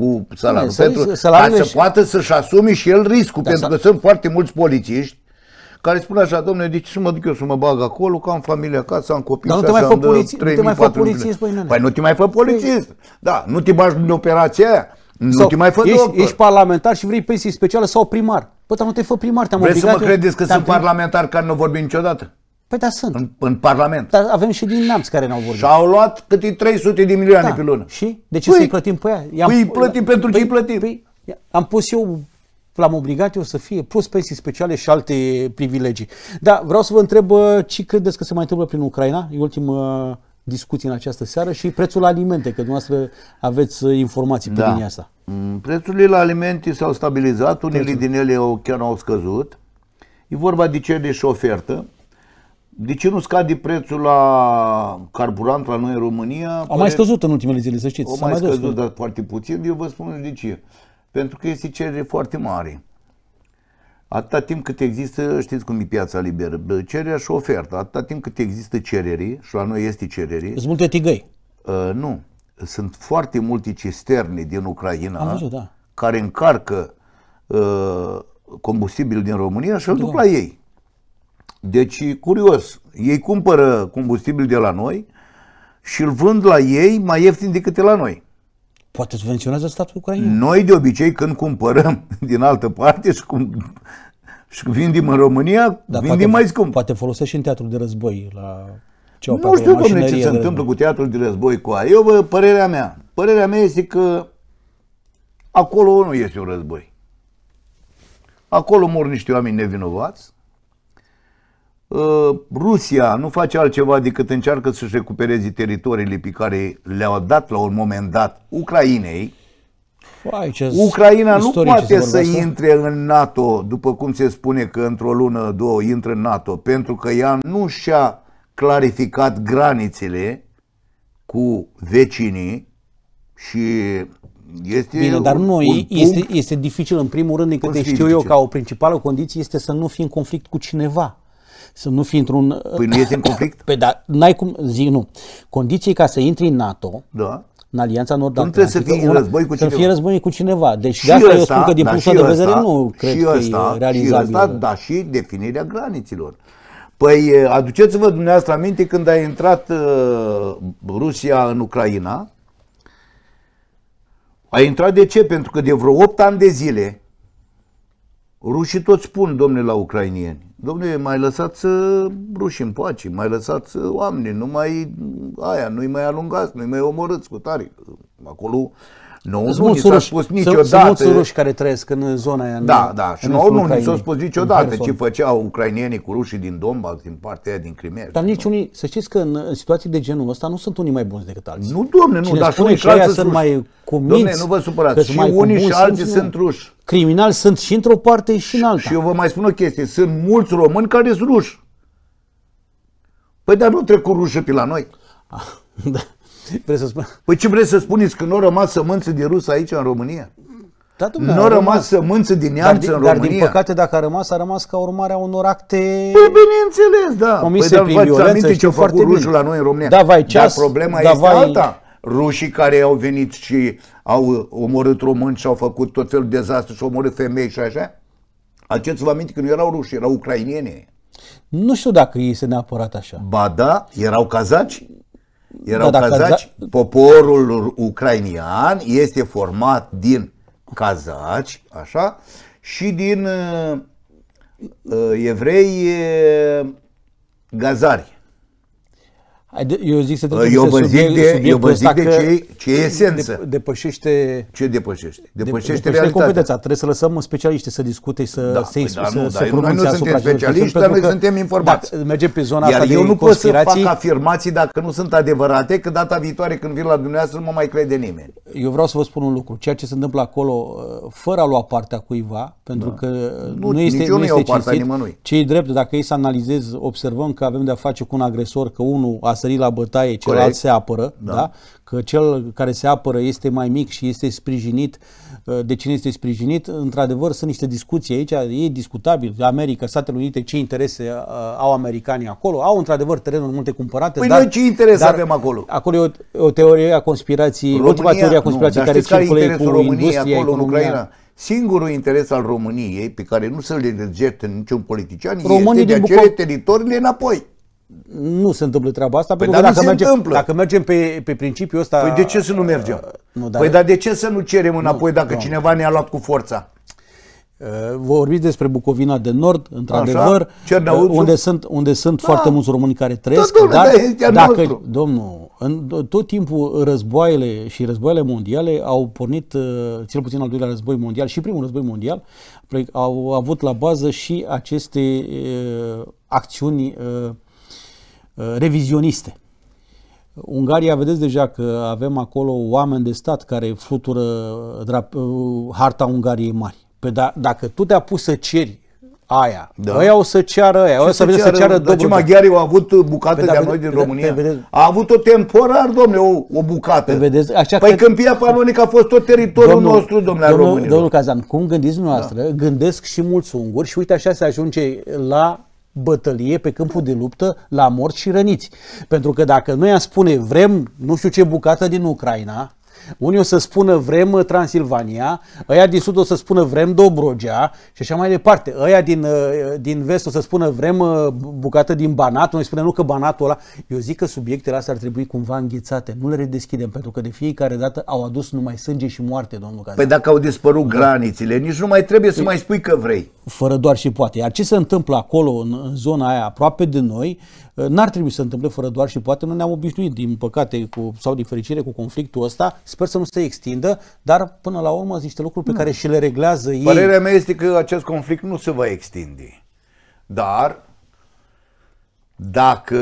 cu salariul. Bine, pentru, salariul ca să și... poată să-și asume și el riscul, da, pentru că sunt foarte mulți polițiști care spun așa, domnule, de ce să mă duc eu să mă bag acolo, că am familia acasă, am copii, Dar nu te mai fă polițist, nu te mai fă polițist, păi, păi nu te mai fă păi- polițist, da, nu te bagi în operația aia, nu sau te mai fă ești, ești parlamentar și vrei pensie specială sau primar. Păi, dar nu te fă primar, te-am Vreți să mă credeți că sunt primar? parlamentar care nu vorbim niciodată? Păi da, sunt. În, în Parlament. Dar avem și din Namț care n-au vorbit. Și-au luat câte 300 de milioane da. pe lună. Și? De ce păi, să-i plătim pe ea? I-am, păi plătim pentru păi, ce plătim. Păi, am pus eu, l-am obligat eu să fie, plus pensii speciale și alte privilegii. Da, vreau să vă întreb ce credeți că se mai întâmplă prin Ucraina? E ultimă discuție în această seară și prețul la alimente, că dumneavoastră aveți uh, informații pe da. linia asta. Mm, prețurile la alimente s-au stabilizat, unele din ele au, chiar au scăzut. E vorba de cer de și ofertă. De ce nu scade prețul la carburant la noi în România? A păi, mai scăzut în ultimele zile, să știți. A mai scăzut, dar foarte puțin. Eu vă spun de ce. Pentru că este cerere foarte mare. Atâta timp cât există, știți cum e piața liberă, cererea și oferta. Atâta timp cât există cereri, și la noi este cereri? Sunt multe tigăi. Uh, nu. Sunt foarte multe cisterne din Ucraina Am văzut, da. care încarcă uh, combustibil din România și îl duc la ei. Deci, curios, ei cumpără combustibil de la noi și îl vând la ei mai ieftin decât de la noi. Poate subvenționează statul ucrainean? Noi, de obicei, când cumpărăm din altă parte și, cum, și vindem în România, da, vindem poate, mai scump. Poate folosești și în teatrul de război la ce Nu știu, domnule, ce se întâmplă cu teatrul de război cu aia. Eu, bă, părerea mea, părerea mea este că acolo nu este un război. Acolo mor niște oameni nevinovați, Uh, Rusia nu face altceva decât încearcă să-și recupereze teritoriile pe care le-au dat la un moment dat Ucrainei. Aici Ucraina nu poate să intre în NATO, după cum se spune că într-o lună, două, intră în NATO, pentru că ea nu și-a clarificat granițele cu vecinii și este Bine, dar nu, este, este dificil în primul rând, încât câte știu eu, ca o principală condiție este să nu fii în conflict cu cineva să nu fii într-un... Păi nu ești în conflict? Păi da, n-ai cum, zic nu. Condiții ca să intri în NATO, da în Alianța nord Nu trebuie să fie război cu cineva. Să fii război cu cineva. Deci de asta eu spun că din da, punctul de vedere ăsta, nu cred că ăsta, e realizabil. Și ăsta, dar și definirea granițelor. Păi aduceți-vă dumneavoastră aminte când a intrat uh, Rusia în Ucraina. A intrat de ce? Pentru că de vreo 8 ani de zile Rușii toți spun, domne, la ucrainieni, domne, mai lăsați uh, rușii în pace, mai lăsați uh, oameni, nu mai aia, nu-i mai alungați, nu-i mai omorâți cu tare. Acolo nu, nu nu s-a spus niciodată. Sunt mulți ruși care trăiesc în zona aia. Da, da. Și nouă nu ni s-a spus niciodată ce făceau ucrainienii cu rușii din Donbass, din partea aia, din Crimea. Dar nici unii, să știți că în, în situații de genul ăsta nu sunt unii mai buni decât alții. Nu, domne, nu, dar spune și aia sunt mai cuminți. Domne, nu vă supărați. Și unii și alții sunt ruși. Criminali sunt și într-o parte și în alta. Și eu vă mai spun o chestie. Sunt mulți români care sunt ruși. Păi dar nu trec cu rușii pe la noi. Da. Vreți să spun? Păi ce vreți să spuneți? Că nu au rămas sămânță din rus aici în România? Da, nu au rămas, rămas sămânță din neamț în România. Dar din păcate dacă a rămas, a rămas ca urmare a unor acte... Păi bineînțeles, da. Păi, comise păi, dar prin violență, ce au făcut rușul la noi în România. Da, vai, ceas, dar problema da, este alta. Rușii care au venit și au omorât români și au făcut tot felul de dezastre și au omorât femei și așa, Aceți vă aminte că nu erau ruși, erau ucrainieni. Nu știu dacă ei se neapărat așa. Ba da, erau cazaci. Erau da, cazaci. Da... Poporul ucrainian este format din cazaci, așa, și din uh, uh evrei uh, gazari. Eu zic să trebuie eu vă zic subiect, de, subiectul eu vă zic de ce, ce e esență. Depășește, ce depășește? Depășește, depășește competența. Trebuie să lăsăm specialiști să discute și să, da, se, păi da, să, nu, să da, Noi nu suntem specialiști, dar noi suntem informați. Da, mergem pe zona Iar asta eu de nu pot să fac afirmații dacă nu sunt adevărate, că data viitoare când vin la dumneavoastră nu mă mai crede nimeni. Eu vreau să vă spun un lucru. Ceea ce se întâmplă acolo, uh, fără a lua partea cuiva, pentru da. că uh, nu, nu este, nu este ce e drept, dacă ei să analizez, observăm că avem de-a face cu un agresor, că unul a sări la bătaie, celălalt Corect. se apără, da. da? că cel care se apără este mai mic și este sprijinit, ă, de cine este sprijinit, într-adevăr sunt niște discuții aici, e discutabil, America, Statele Unite, ce interese ă, au americanii acolo, au într-adevăr terenuri multe cumpărate. Păi dar, noi ce interese avem acolo? Acolo e o, o teorie a conspirației, România, ultima teorie a conspirației care circulă cu România, acolo, economia. în Ucraina. Singurul interes al României, pe care nu se-l dezerte niciun politician, Românii este de a cere teritoriile înapoi nu se întâmplă treaba asta, păi pentru că dacă, mergem, întâmplă. dacă mergem pe, pe principiul ăsta... Păi de ce să nu mergem? Uh, nu, dar... Păi dar de ce să nu cerem înapoi nu, dacă nu. cineva ne-a luat cu forța? Uh, vă vorbiți despre Bucovina de Nord, într-adevăr, uh, unde sunt, unde sunt da. foarte mulți români care da, trăiesc, da, domnule, dar dacă, nostru. domnul, în tot timpul războaiele și războaiele mondiale au pornit, uh, cel puțin al doilea război mondial și primul război mondial, au avut la bază și aceste acțiuni Uh, revizioniste. Ungaria, vedeți deja că avem acolo oameni de stat care flutură uh, drap, uh, harta Ungariei mari. Pe da, dacă tu te-a pus să ceri aia, da. aia o să ceară aia, ce o să vedeți să ceară Dar ce maghiarii au avut bucate da, de-a noi da, din da, România? Pe, pe, a avut-o temporar, domnule, o, o bucată. Pe vedeți, așa păi că... Câmpia Panonică a fost tot teritoriul domnul, nostru, domnule, domnul, al Domnul Cazan, cum gândiți dumneavoastră, da. gândesc și mulți unguri și uite așa se ajunge la bătălie pe câmpul de luptă la morți și răniți. Pentru că dacă noi am spune vrem nu știu ce bucată din Ucraina, unii o să spună vrem Transilvania, ăia din sud o să spună vrem Dobrogea și așa mai departe. Ăia din, uh, din vest o să spună vrem uh, bucată din Banat, noi spunem nu că Banatul ăla. Eu zic că subiectele astea ar trebui cumva înghețate, nu le redeschidem, pentru că de fiecare dată au adus numai sânge și moarte, domnul Cazan. Păi dacă au dispărut granițele, nici nu mai trebuie să păi- mai spui că vrei. Fără doar și poate. Iar ce se întâmplă acolo, în, în zona aia aproape de noi, Uh, n-ar trebui să se întâmple fără doar și poate nu ne-am obișnuit, din păcate cu, sau din fericire, cu conflictul ăsta. Sper să nu se extindă, dar până la urmă sunt niște lucruri pe care și le reglează Părerea ei. Părerea mea este că acest conflict nu se va extinde. Dar dacă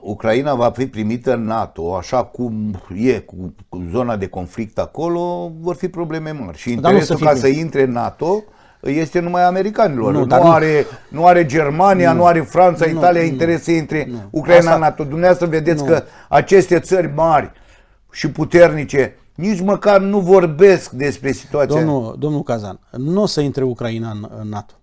Ucraina va fi primită în NATO, așa cum e cu zona de conflict acolo, vor fi probleme mari. Și interesul da, să ca să intre în NATO este numai americanilor. Nu, nu, dar are, nu are Germania, nu, nu are Franța, nu, Italia nu, interese între Ucraina, asta, NATO. Dumneavoastră vedeți nu. că aceste țări mari și puternice nici măcar nu vorbesc despre situația. Domnul, domnul Cazan, nu o să intre Ucraina în, în NATO.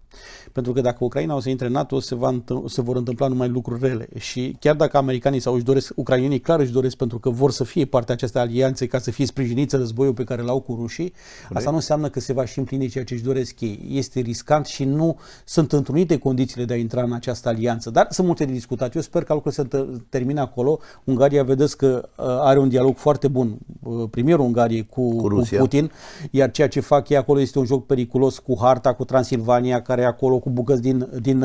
Pentru că dacă Ucraina o să intre în NATO, se, va se vor întâmpla numai lucruri rele. Și chiar dacă americanii sau își doresc, ucrainienii clar își doresc pentru că vor să fie parte acestei alianțe ca să fie sprijiniți războiul pe care l-au cu rușii, Corect. asta nu înseamnă că se va și împlini ceea ce își doresc ei. Este riscant și nu sunt întrunite condițiile de a intra în această alianță. Dar sunt multe de discutat. Eu sper că lucrurile se termine acolo. Ungaria, vedeți că uh, are un dialog foarte bun, uh, premierul Ungariei cu, cu, cu Putin, iar ceea ce fac ei acolo este un joc periculos cu harta, cu Transilvania, care e acolo, cu cu bucăți din, din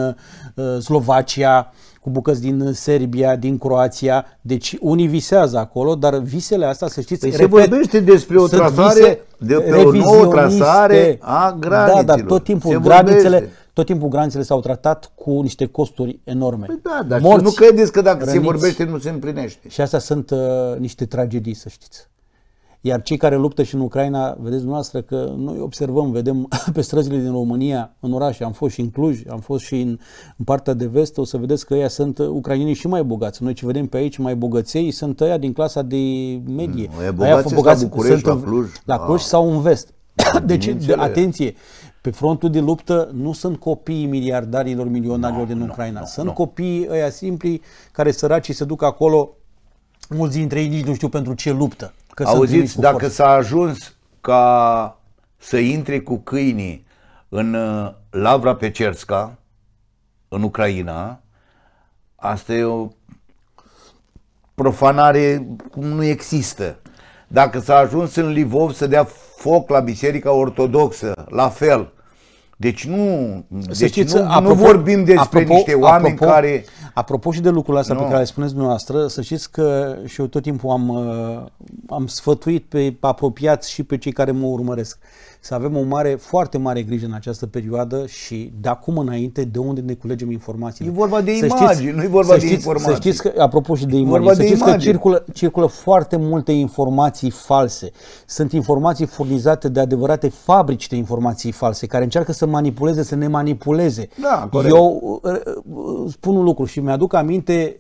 uh, Slovacia, cu bucăți din Serbia, din Croația. Deci unii visează acolo, dar visele astea, să știți, păi se vorbește despre o trasare, de pe o nouă trasare a granițelor. Da, dar tot timpul granițele, tot timpul granițele s-au tratat cu niște costuri enorme. Păi da, dar Morți, nu credeți că dacă răniți, se vorbește nu se împlinește. Și astea sunt uh, niște tragedii, să știți. Iar cei care luptă și în Ucraina, vedeți dumneavoastră că noi observăm, vedem pe străzile din România, în orașe, am fost și în Cluj, am fost și în, în partea de vest, o să vedeți că ei sunt uh, ucrainienii și mai bogați. Noi ce vedem pe aici, mai bogăței, sunt ăia din clasa de medie. Mm, aia fost bogați la București, sunt la Cluj. La ah. Cluj ah. sau în vest. Deci, de, atenție, pe frontul de luptă nu sunt copiii miliardarilor, milionarilor no, din Ucraina. No, no, sunt no. copiii ăia simpli care săracii se duc acolo, mulți dintre ei nici nu știu pentru ce luptă. Că Auziți, dacă s-a ajuns ca să intre cu câinii în uh, Lavra Pecerska, în Ucraina, asta e o profanare cum nu există. Dacă s-a ajuns în Livov să dea foc la Biserica Ortodoxă, la fel. Deci nu, deci știți, nu, apropo, nu vorbim despre apropo, niște oameni apropo, care Apropo și de lucrul ăsta pe care le spuneți dumneavoastră, să știți că și eu tot timpul am, uh, am sfătuit pe apropiați și pe cei care mă urmăresc să avem o mare, foarte mare grijă în această perioadă și de acum înainte de unde ne culegem informații. E vorba de imagini, nu e vorba știți, de informații. Să știți că, apropo și de imagini, să de știți imagine. că circulă, circulă foarte multe informații false. Sunt informații furnizate de adevărate fabrici de informații false care încearcă să manipuleze, să ne manipuleze. Da, corect. Eu uh, uh, spun un lucru și mi-aduc aminte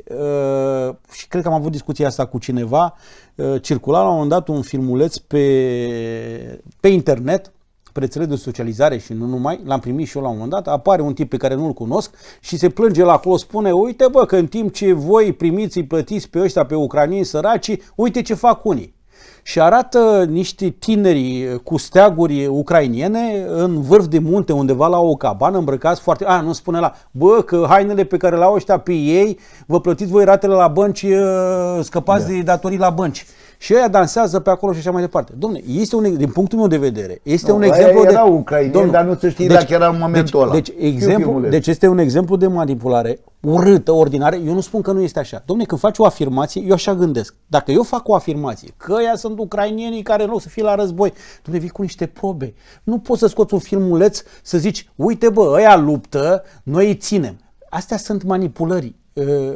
uh, și cred că am avut discuția asta cu cineva Eh, circula la un moment dat un filmuleț pe, pe internet, pe rețele de socializare și nu numai, l-am primit și eu la un moment dat, apare un tip pe care nu-l cunosc și se plânge la acolo, spune, uite bă, că în timp ce voi primiți, îi plătiți pe ăștia, pe ucranii săraci, uite ce fac unii și arată niște tineri cu steaguri ucrainiene în vârf de munte, undeva la o cabană, îmbrăcați foarte... A, nu spune la... Bă, că hainele pe care le au ăștia pe ei, vă plătiți voi ratele la bănci, ă, scăpați da. de datorii la bănci și ăia dansează pe acolo și așa mai departe. Domne, este un, din punctul meu de vedere, este no, un exemplu de... ucraineni, domnul, dar nu se știe deci, dacă era în momentul deci, ăla. Deci, exemplu, deci este un exemplu de manipulare urâtă, ordinară. Eu nu spun că nu este așa. Domne, când faci o afirmație, eu așa gândesc. Dacă eu fac o afirmație, că ăia sunt ucrainienii care nu o să fie la război, domne, vii cu niște probe. Nu poți să scoți un filmuleț să zici, uite bă, ăia luptă, noi îi ținem. Astea sunt manipulări. Uh,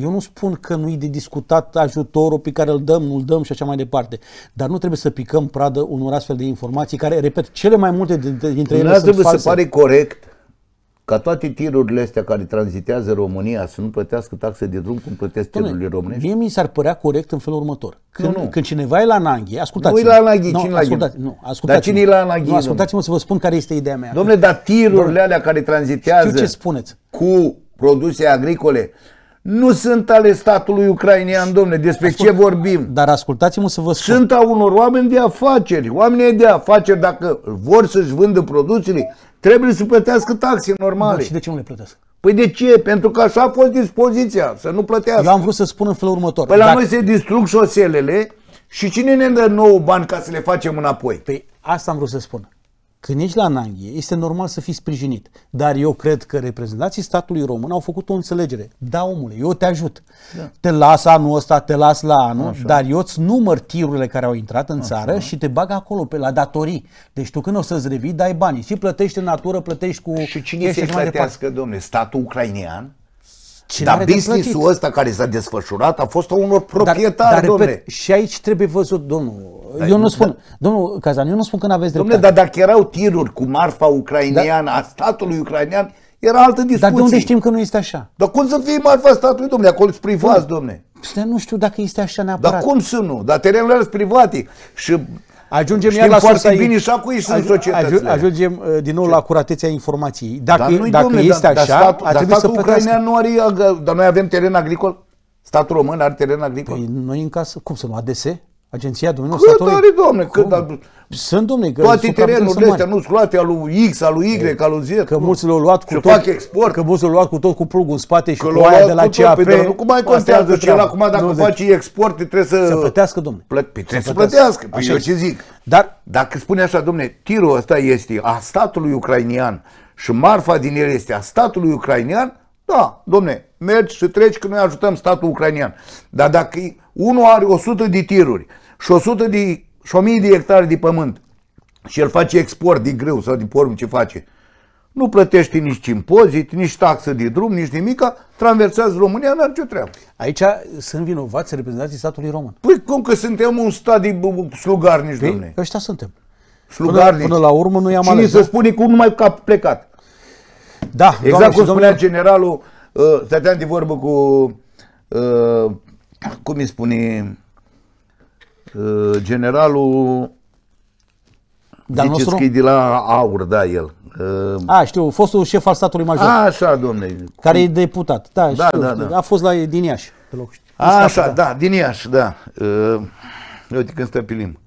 eu nu spun că nu-i de discutat ajutorul pe care îl dăm, nu-l dăm și așa mai departe, dar nu trebuie să picăm pradă unor astfel de informații care, repet, cele mai multe dintre ele nu sunt trebuie false. să pare corect ca toate tirurile astea care tranzitează România să nu plătească taxe de drum cum plătesc Doamne, tirurile românești? Mie mi s-ar părea corect în felul următor. Când, nu, nu. când cineva e la Nanghi, ascultați-mă. Nu e la Nanghi, nu, cine ascultați, nu, ascultați Dar cine e la Nanghi? Nu, ascultați-mă să vă spun care este ideea mea. Domnule, dar tirurile Domne, alea care tranzitează știu ce spuneți. cu produse agricole nu sunt ale statului ucrainean, domne, despre Ascult, ce vorbim. Dar ascultați-mă să vă spun. Sunt a unor oameni de afaceri. Oamenii de afaceri, dacă vor să-și vândă produsele, trebuie să plătească taxe normale. Da, și de ce nu le plătesc? Păi de ce? Pentru că așa a fost dispoziția, să nu plătească. Eu am vrut să spun în felul următor. Păi la dacă... noi se distrug șoselele și cine ne dă nouă bani ca să le facem înapoi? Păi asta am vrut să spun. Când ești la Nanghie, este normal să fii sprijinit. Dar eu cred că reprezentanții statului român au făcut o înțelegere. Da, omule, eu te ajut. Da. Te las anul ăsta, te las la anul, Așa. dar eu îți număr tirurile care au intrat în Așa. țară și te bag acolo pe la datorii. Deci tu când o să-ți revii, dai banii. Și plătești în natură, plătești cu... Și cine se plătească, domnule? Statul ucrainian? Cine Dar business-ul ăsta care s-a desfășurat a fost a unor proprietari, dar, dar, domnule. Repet, și aici trebuie văzut, domnul. Dar, eu nu da. spun, da. domnul Cazan, eu nu spun că nu aveți dreptate. Domnule, dar dacă erau tiruri cu marfa ucraineană, da. a statului ucrainean, era altă discuție. Dar de unde știm că nu este așa? Dar cum să fie marfa statului, domne? Acolo sunt privați, domne. Păi, nu știu dacă este așa neapărat. Dar cum să nu? Dar terenurile sunt private. Și Ajungem Știm iar la foarte sursa, bine și acum sunt aj, societățile. Ajungem uh, din nou Ce? la curatețea informației. Dacă, dar dacă domne, este dar, așa, dar statul, dar statul ucrainean nu are, uh, dar noi avem teren agricol? Statul român are teren agricol? Păi noi în casă, cum să nu, ADS? Agenția Statului? Cât are, domne, cât, sunt, domne, că Toate terenurile astea nu sunt al lui X, al lui Y, e, al lui Z. Că mulți le-au luat cu tot. export. Că mulți l au luat cu tot cu plugul în spate și că cu aia de la CAP. Pe, păi, nu cum mai contează ce el acum dacă nu faci deci, export, trebuie să... Să plătească, domne. Plă, trebuie să plătească. Păi eu ce zic. Dar dacă spune așa, domne, tirul ăsta este a statului ucrainian și marfa din el este a statului ucrainian, da, domne, mergi și treci că noi ajutăm statul ucrainian. Dar dacă unul are 100 de tiruri și 100 de și 1000 de hectare de pământ și el face export din grâu sau din porumb ce face, nu plătești nici impozit, nici taxă de drum, nici nimica, traversează România, n-ar ce treabă. Aici sunt vinovați reprezentanții statului român. Păi cum că suntem un stat de slugarnici, păi, domne? ăștia suntem. Slugarnici. Până, până la urmă nu i-am ales. Cine să da? spune cum numai că a plecat. Da, exact cum spunea domnule... generalul, uh, stăteam de vorbă cu, uh, cum îi spune, Uh, generalul dar Ziceți nostru? că e de la aur, da, el. Uh, a, știu, fostul șef al statului major. A, așa, domne. Care e deputat, da, da știu, da, da. a fost la, din Iași. Pe loc, a, așa, da. da, din Iași, da. Uh, uite când stăpilim.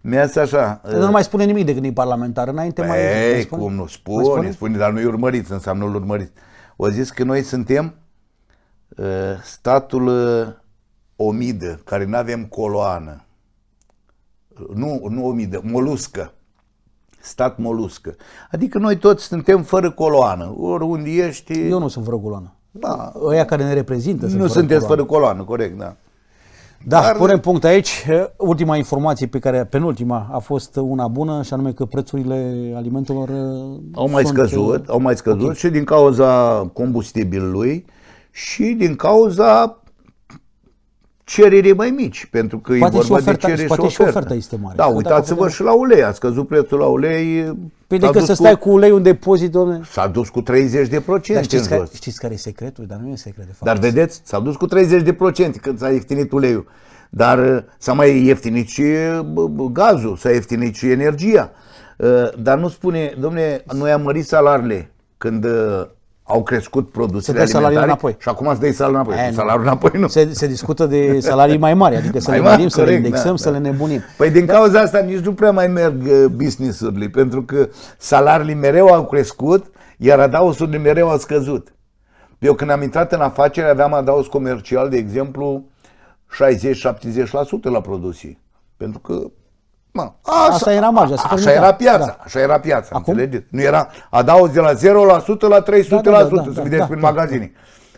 mi zis așa... Uh... Nu mai spune nimic de când e parlamentar, înainte mai... Ei, păi, spune? cum nu, spune, spune, spune, dar nu-i urmărit, înseamnă nu-l urmărit. O zis că noi suntem uh, statul uh, omidă, care nu avem coloană nu, nu omidă, moluscă, stat moluscă. Adică noi toți suntem fără coloană, oriunde ești... Eu nu sunt fără coloană. Da. Ăia care ne reprezintă sunt Nu fără sunteți coloană. fără coloană, corect, da. Da, Dar... punem punct aici. Ultima informație pe care, penultima, a fost una bună și anume că prețurile alimentelor au uh, mai sunt... scăzut, uh, au mai scăzut okay. și din cauza combustibilului și din cauza cerere mai mici, pentru că poate e vorba și oferta, de cerere și, poate și oferta. și oferta este mare. Da, uitați-vă și la ulei, a scăzut prețul la ulei. Păi decât să stai cu ulei un depozit, domnule. S-a dus cu 30 de procente. Știți, ca, știți care e secretul? Dar nu e secret de fapt. Dar vedeți, s-a dus cu 30 de procente când s-a ieftinit uleiul. Dar uh, s-a mai ieftinit și uh, gazul, s-a ieftinit și energia. Uh, dar nu spune, domnule, noi am mărit salariile când au crescut produsele să salariul înapoi. și acum să dai salariul înapoi. Aia, salariul înapoi nu. Se, se discută de salarii mai mari, adică să mai le mărim, să le indexăm, da, să da. le nebunim. Păi din da. cauza asta nici nu prea mai merg uh, business-urile, pentru că salariile mereu au crescut, iar adausurile mereu au scăzut. Eu când am intrat în afacere aveam adaus comercial, de exemplu, 60-70% la produsii. Pentru că Mă, asta, asta era marja. A, așa era piața. Da. Așa era piața. Acum? Înțelegeți? Nu era adauz de la 0% la 300%. Da, da, da, da, să da, vedeți da, prin da, magazine.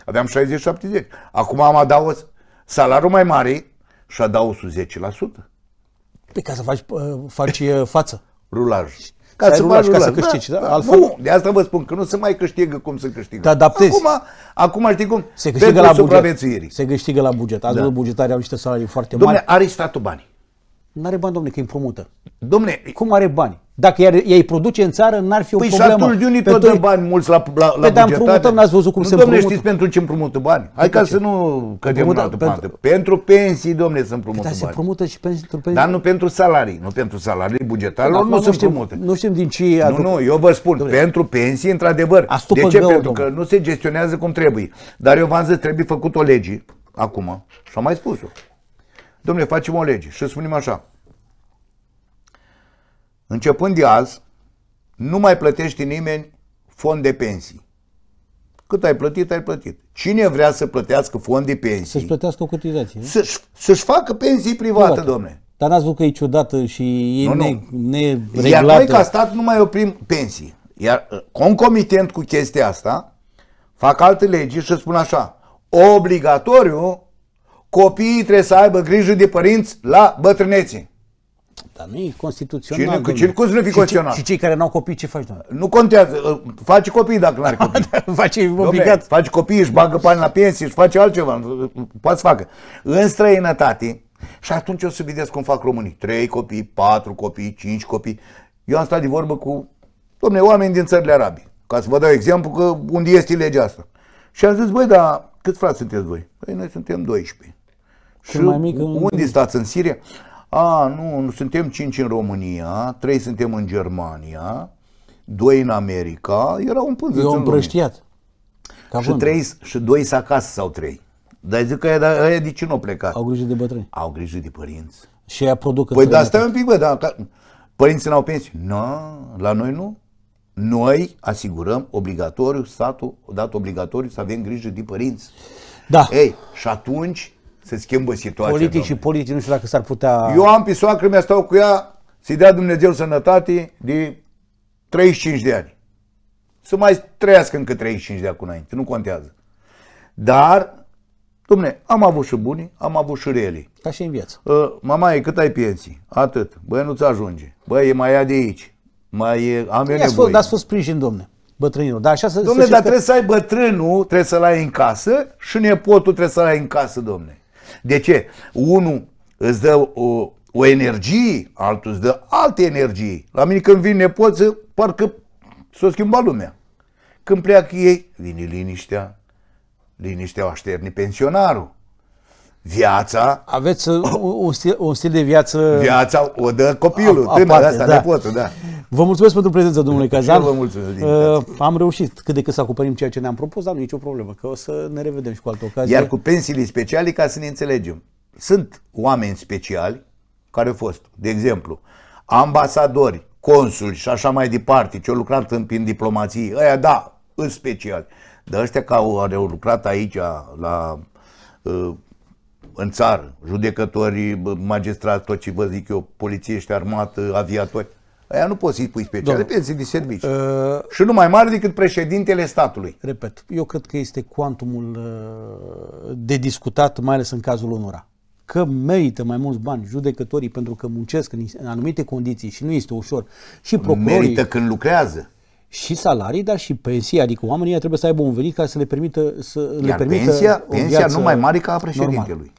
Da. da. Aveam 60-70. Acum am adaos salariul mai mare și adaosul 10%. Pe ca să faci, faci față. Rulaj. Ca să, rulaj, rulaj, ca să câștigi, da. da? da? Altfel... Nu, de asta vă spun, că nu se mai câștigă cum se câștigă. Te adaptezi. Acum, acum știi cum? Se câștigă la buget. Se câștigă la buget. Azi da. bugetari au niște salarii foarte mari. Dom'le, are statul banii. Nu are bani, domne, că îi împrumută. Domne, cum are bani? Dacă ea îi produce în țară, n-ar fi o păi problemă. Păi și atunci unii tot dă bani mulți la, la, la Păi dar împrumutăm, n-ați văzut cum nu, se domne, știți pentru ce împrumută bani? Păi Hai ca să nu cădem în altă pentru... parte. Pentru pensii, domne, se împrumută da, bani. se împrumută și pentru pensii. Dar nu pentru salarii. Nu pentru salarii bugetarilor, păi nu, se împrumută. Nu știm din ce... Nu, nu, eu vă spun, pentru pensii, într-adevăr. De ce? Pentru că nu se gestionează cum trebuie. Dar eu v-am zis, trebuie făcut o lege acum. Și am mai spus-o. Domnule, facem o lege și spunem așa. Începând de azi, nu mai plătește nimeni fond de pensii. Cât ai plătit, ai plătit. Cine vrea să plătească fond de pensii? Să-și plătească o cotizație. Să-și, să facă pensii private, private. domne. Dar n-ați văzut că e ciudată și e nu, ne, nu. nereglată? Iar noi ca stat nu mai oprim pensii. Iar uh, concomitent cu chestia asta, fac alte legi și spun așa, obligatoriu copiii trebuie să aibă grijă de părinți la bătrânețe. Dar nu e constituțional. Cine, cine, cum să nu fi constituțional? Și, ce, și cei care nu au copii, ce faci, doamne? Nu contează. Faci copii dacă n are copii. Da, faci obligat. faci copii, își bagă bani la pensie, își face altceva. Poate să facă. În străinătate, și atunci o să vedeți cum fac românii. Trei copii, patru copii, cinci copii. Eu am stat de vorbă cu, domne, oameni din țările arabe. Ca să vă dau exemplu că unde este legea asta. Și am zis, băi, dar câți frați sunteți voi? Păi noi suntem 12 și mai mic în... unde stați în Siria? A, nu, nu, suntem cinci în România, trei suntem în Germania, doi în America, era un pânză. Eu împrăștiat. Și, trei, și doi s acasă sau trei. Dar zic că aia, aia de ce nu plecat? Au grijă de bătrâni. Au grijă de părinți. Și aia produc Păi da, stai un pic, bă, da, ca... părinții n-au pensie. Nu, no, la noi nu. Noi asigurăm obligatoriu, statul dat obligatoriu să avem grijă de părinți. Da. Ei, și atunci se schimbă situația. Politici și politici, nu știu dacă s-ar putea... Eu am soacră, mi stau cu ea, să-i dea Dumnezeu sănătate de 35 de ani. Să mai trăiască încă 35 de ani înainte, nu contează. Dar, domne, am avut și buni, am avut și rele. Ca și în viață. Uh, e cât ai pensii? Atât. Băi, nu-ți ajunge. Băi, mai ia de aici. Mai e, am eu nevoie. Dar ați fost sprijin, domne Bătrânul. Dar așa să, domne, să dar că... trebuie să ai bătrânul, trebuie să-l ai în casă și nepotul trebuie să-l ai în casă, domne. De ce? Unul îți dă o, o energie, altul îți dă alte energii. La mine când vin nepoță, parcă s-o schimba lumea. Când pleacă ei, vine liniștea, liniștea o așterni pensionarul. Viața... Aveți un stil, un stil de viață... Viața o dă copilul, a, tânăr asta, da. nepotul, da. Vă mulțumesc pentru prezența, domnule Cazan. Eu vă mulțumesc. Uh, am reușit cât de cât să acoperim ceea ce ne-am propus, dar nu nicio problemă, că o să ne revedem și cu altă ocazie. Iar cu pensiile speciale, ca să ne înțelegem, sunt oameni speciali care au fost, de exemplu, ambasadori, consuli și așa mai departe, ce au lucrat în, prin diplomație, ăia da, în special. Dar ăștia care au lucrat aici, la, uh, în țară, judecători, magistrați, tot ce vă zic eu, polițiști, armată, aviatori, Aia nu poți să-i pui special, Domnul, pensii de serviciu. Uh, și nu mai mare decât președintele statului. Repet, eu cred că este cuantumul uh, de discutat, mai ales în cazul unora. Că merită mai mulți bani judecătorii pentru că muncesc în anumite condiții și nu este ușor. Și Merită când lucrează și salarii, dar și pensii. Adică oamenii trebuie să aibă un venit ca să le permită să Iar le permită pensia, pensia nu mai mare ca a președintelui. Normal.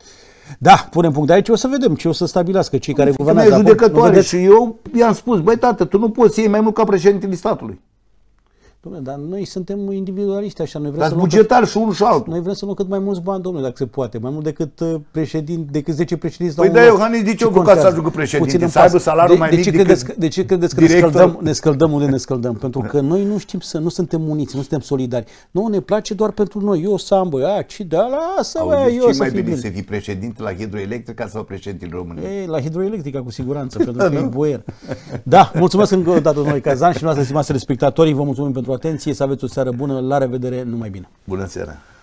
Da, punem punct. Aici o să vedem ce o să stabilească cei care guvernează. e judecătoare și eu i-am spus, băi tată, tu nu poți să iei mai mult ca președintele statului. Dom'le, dar noi suntem individualiști așa. Noi vrem dar să bugetar cât, și unul și altul. Noi vrem să luăm cât mai mulți bani, domnule, dacă se poate. Mai mult decât uh, președinte, decât 10 președinți. Păi da, Iohannis nici eu ca să ajungă președinte, să aibă salariul de, mai de mic ce decât De ce credeți că ne scăldăm, ne scăldăm unde ne scăldăm? Pentru că noi nu știm să, nu suntem uniți, nu suntem solidari. Nu ne place doar pentru noi. Eu să am, băi, a, ci da, lasă, băi, eu să mai bine să fii președinte la hidroelectrică ca să fii președinte României. Ei, la hidroelectrică cu siguranță, pentru că da, e boier. Da, mulțumesc încă o dată, domnule Cazan și dumneavoastră, stimați respectatorii, vă mulțumim pentru atenție, să aveți o seară bună, la revedere, numai bine! Bună seara!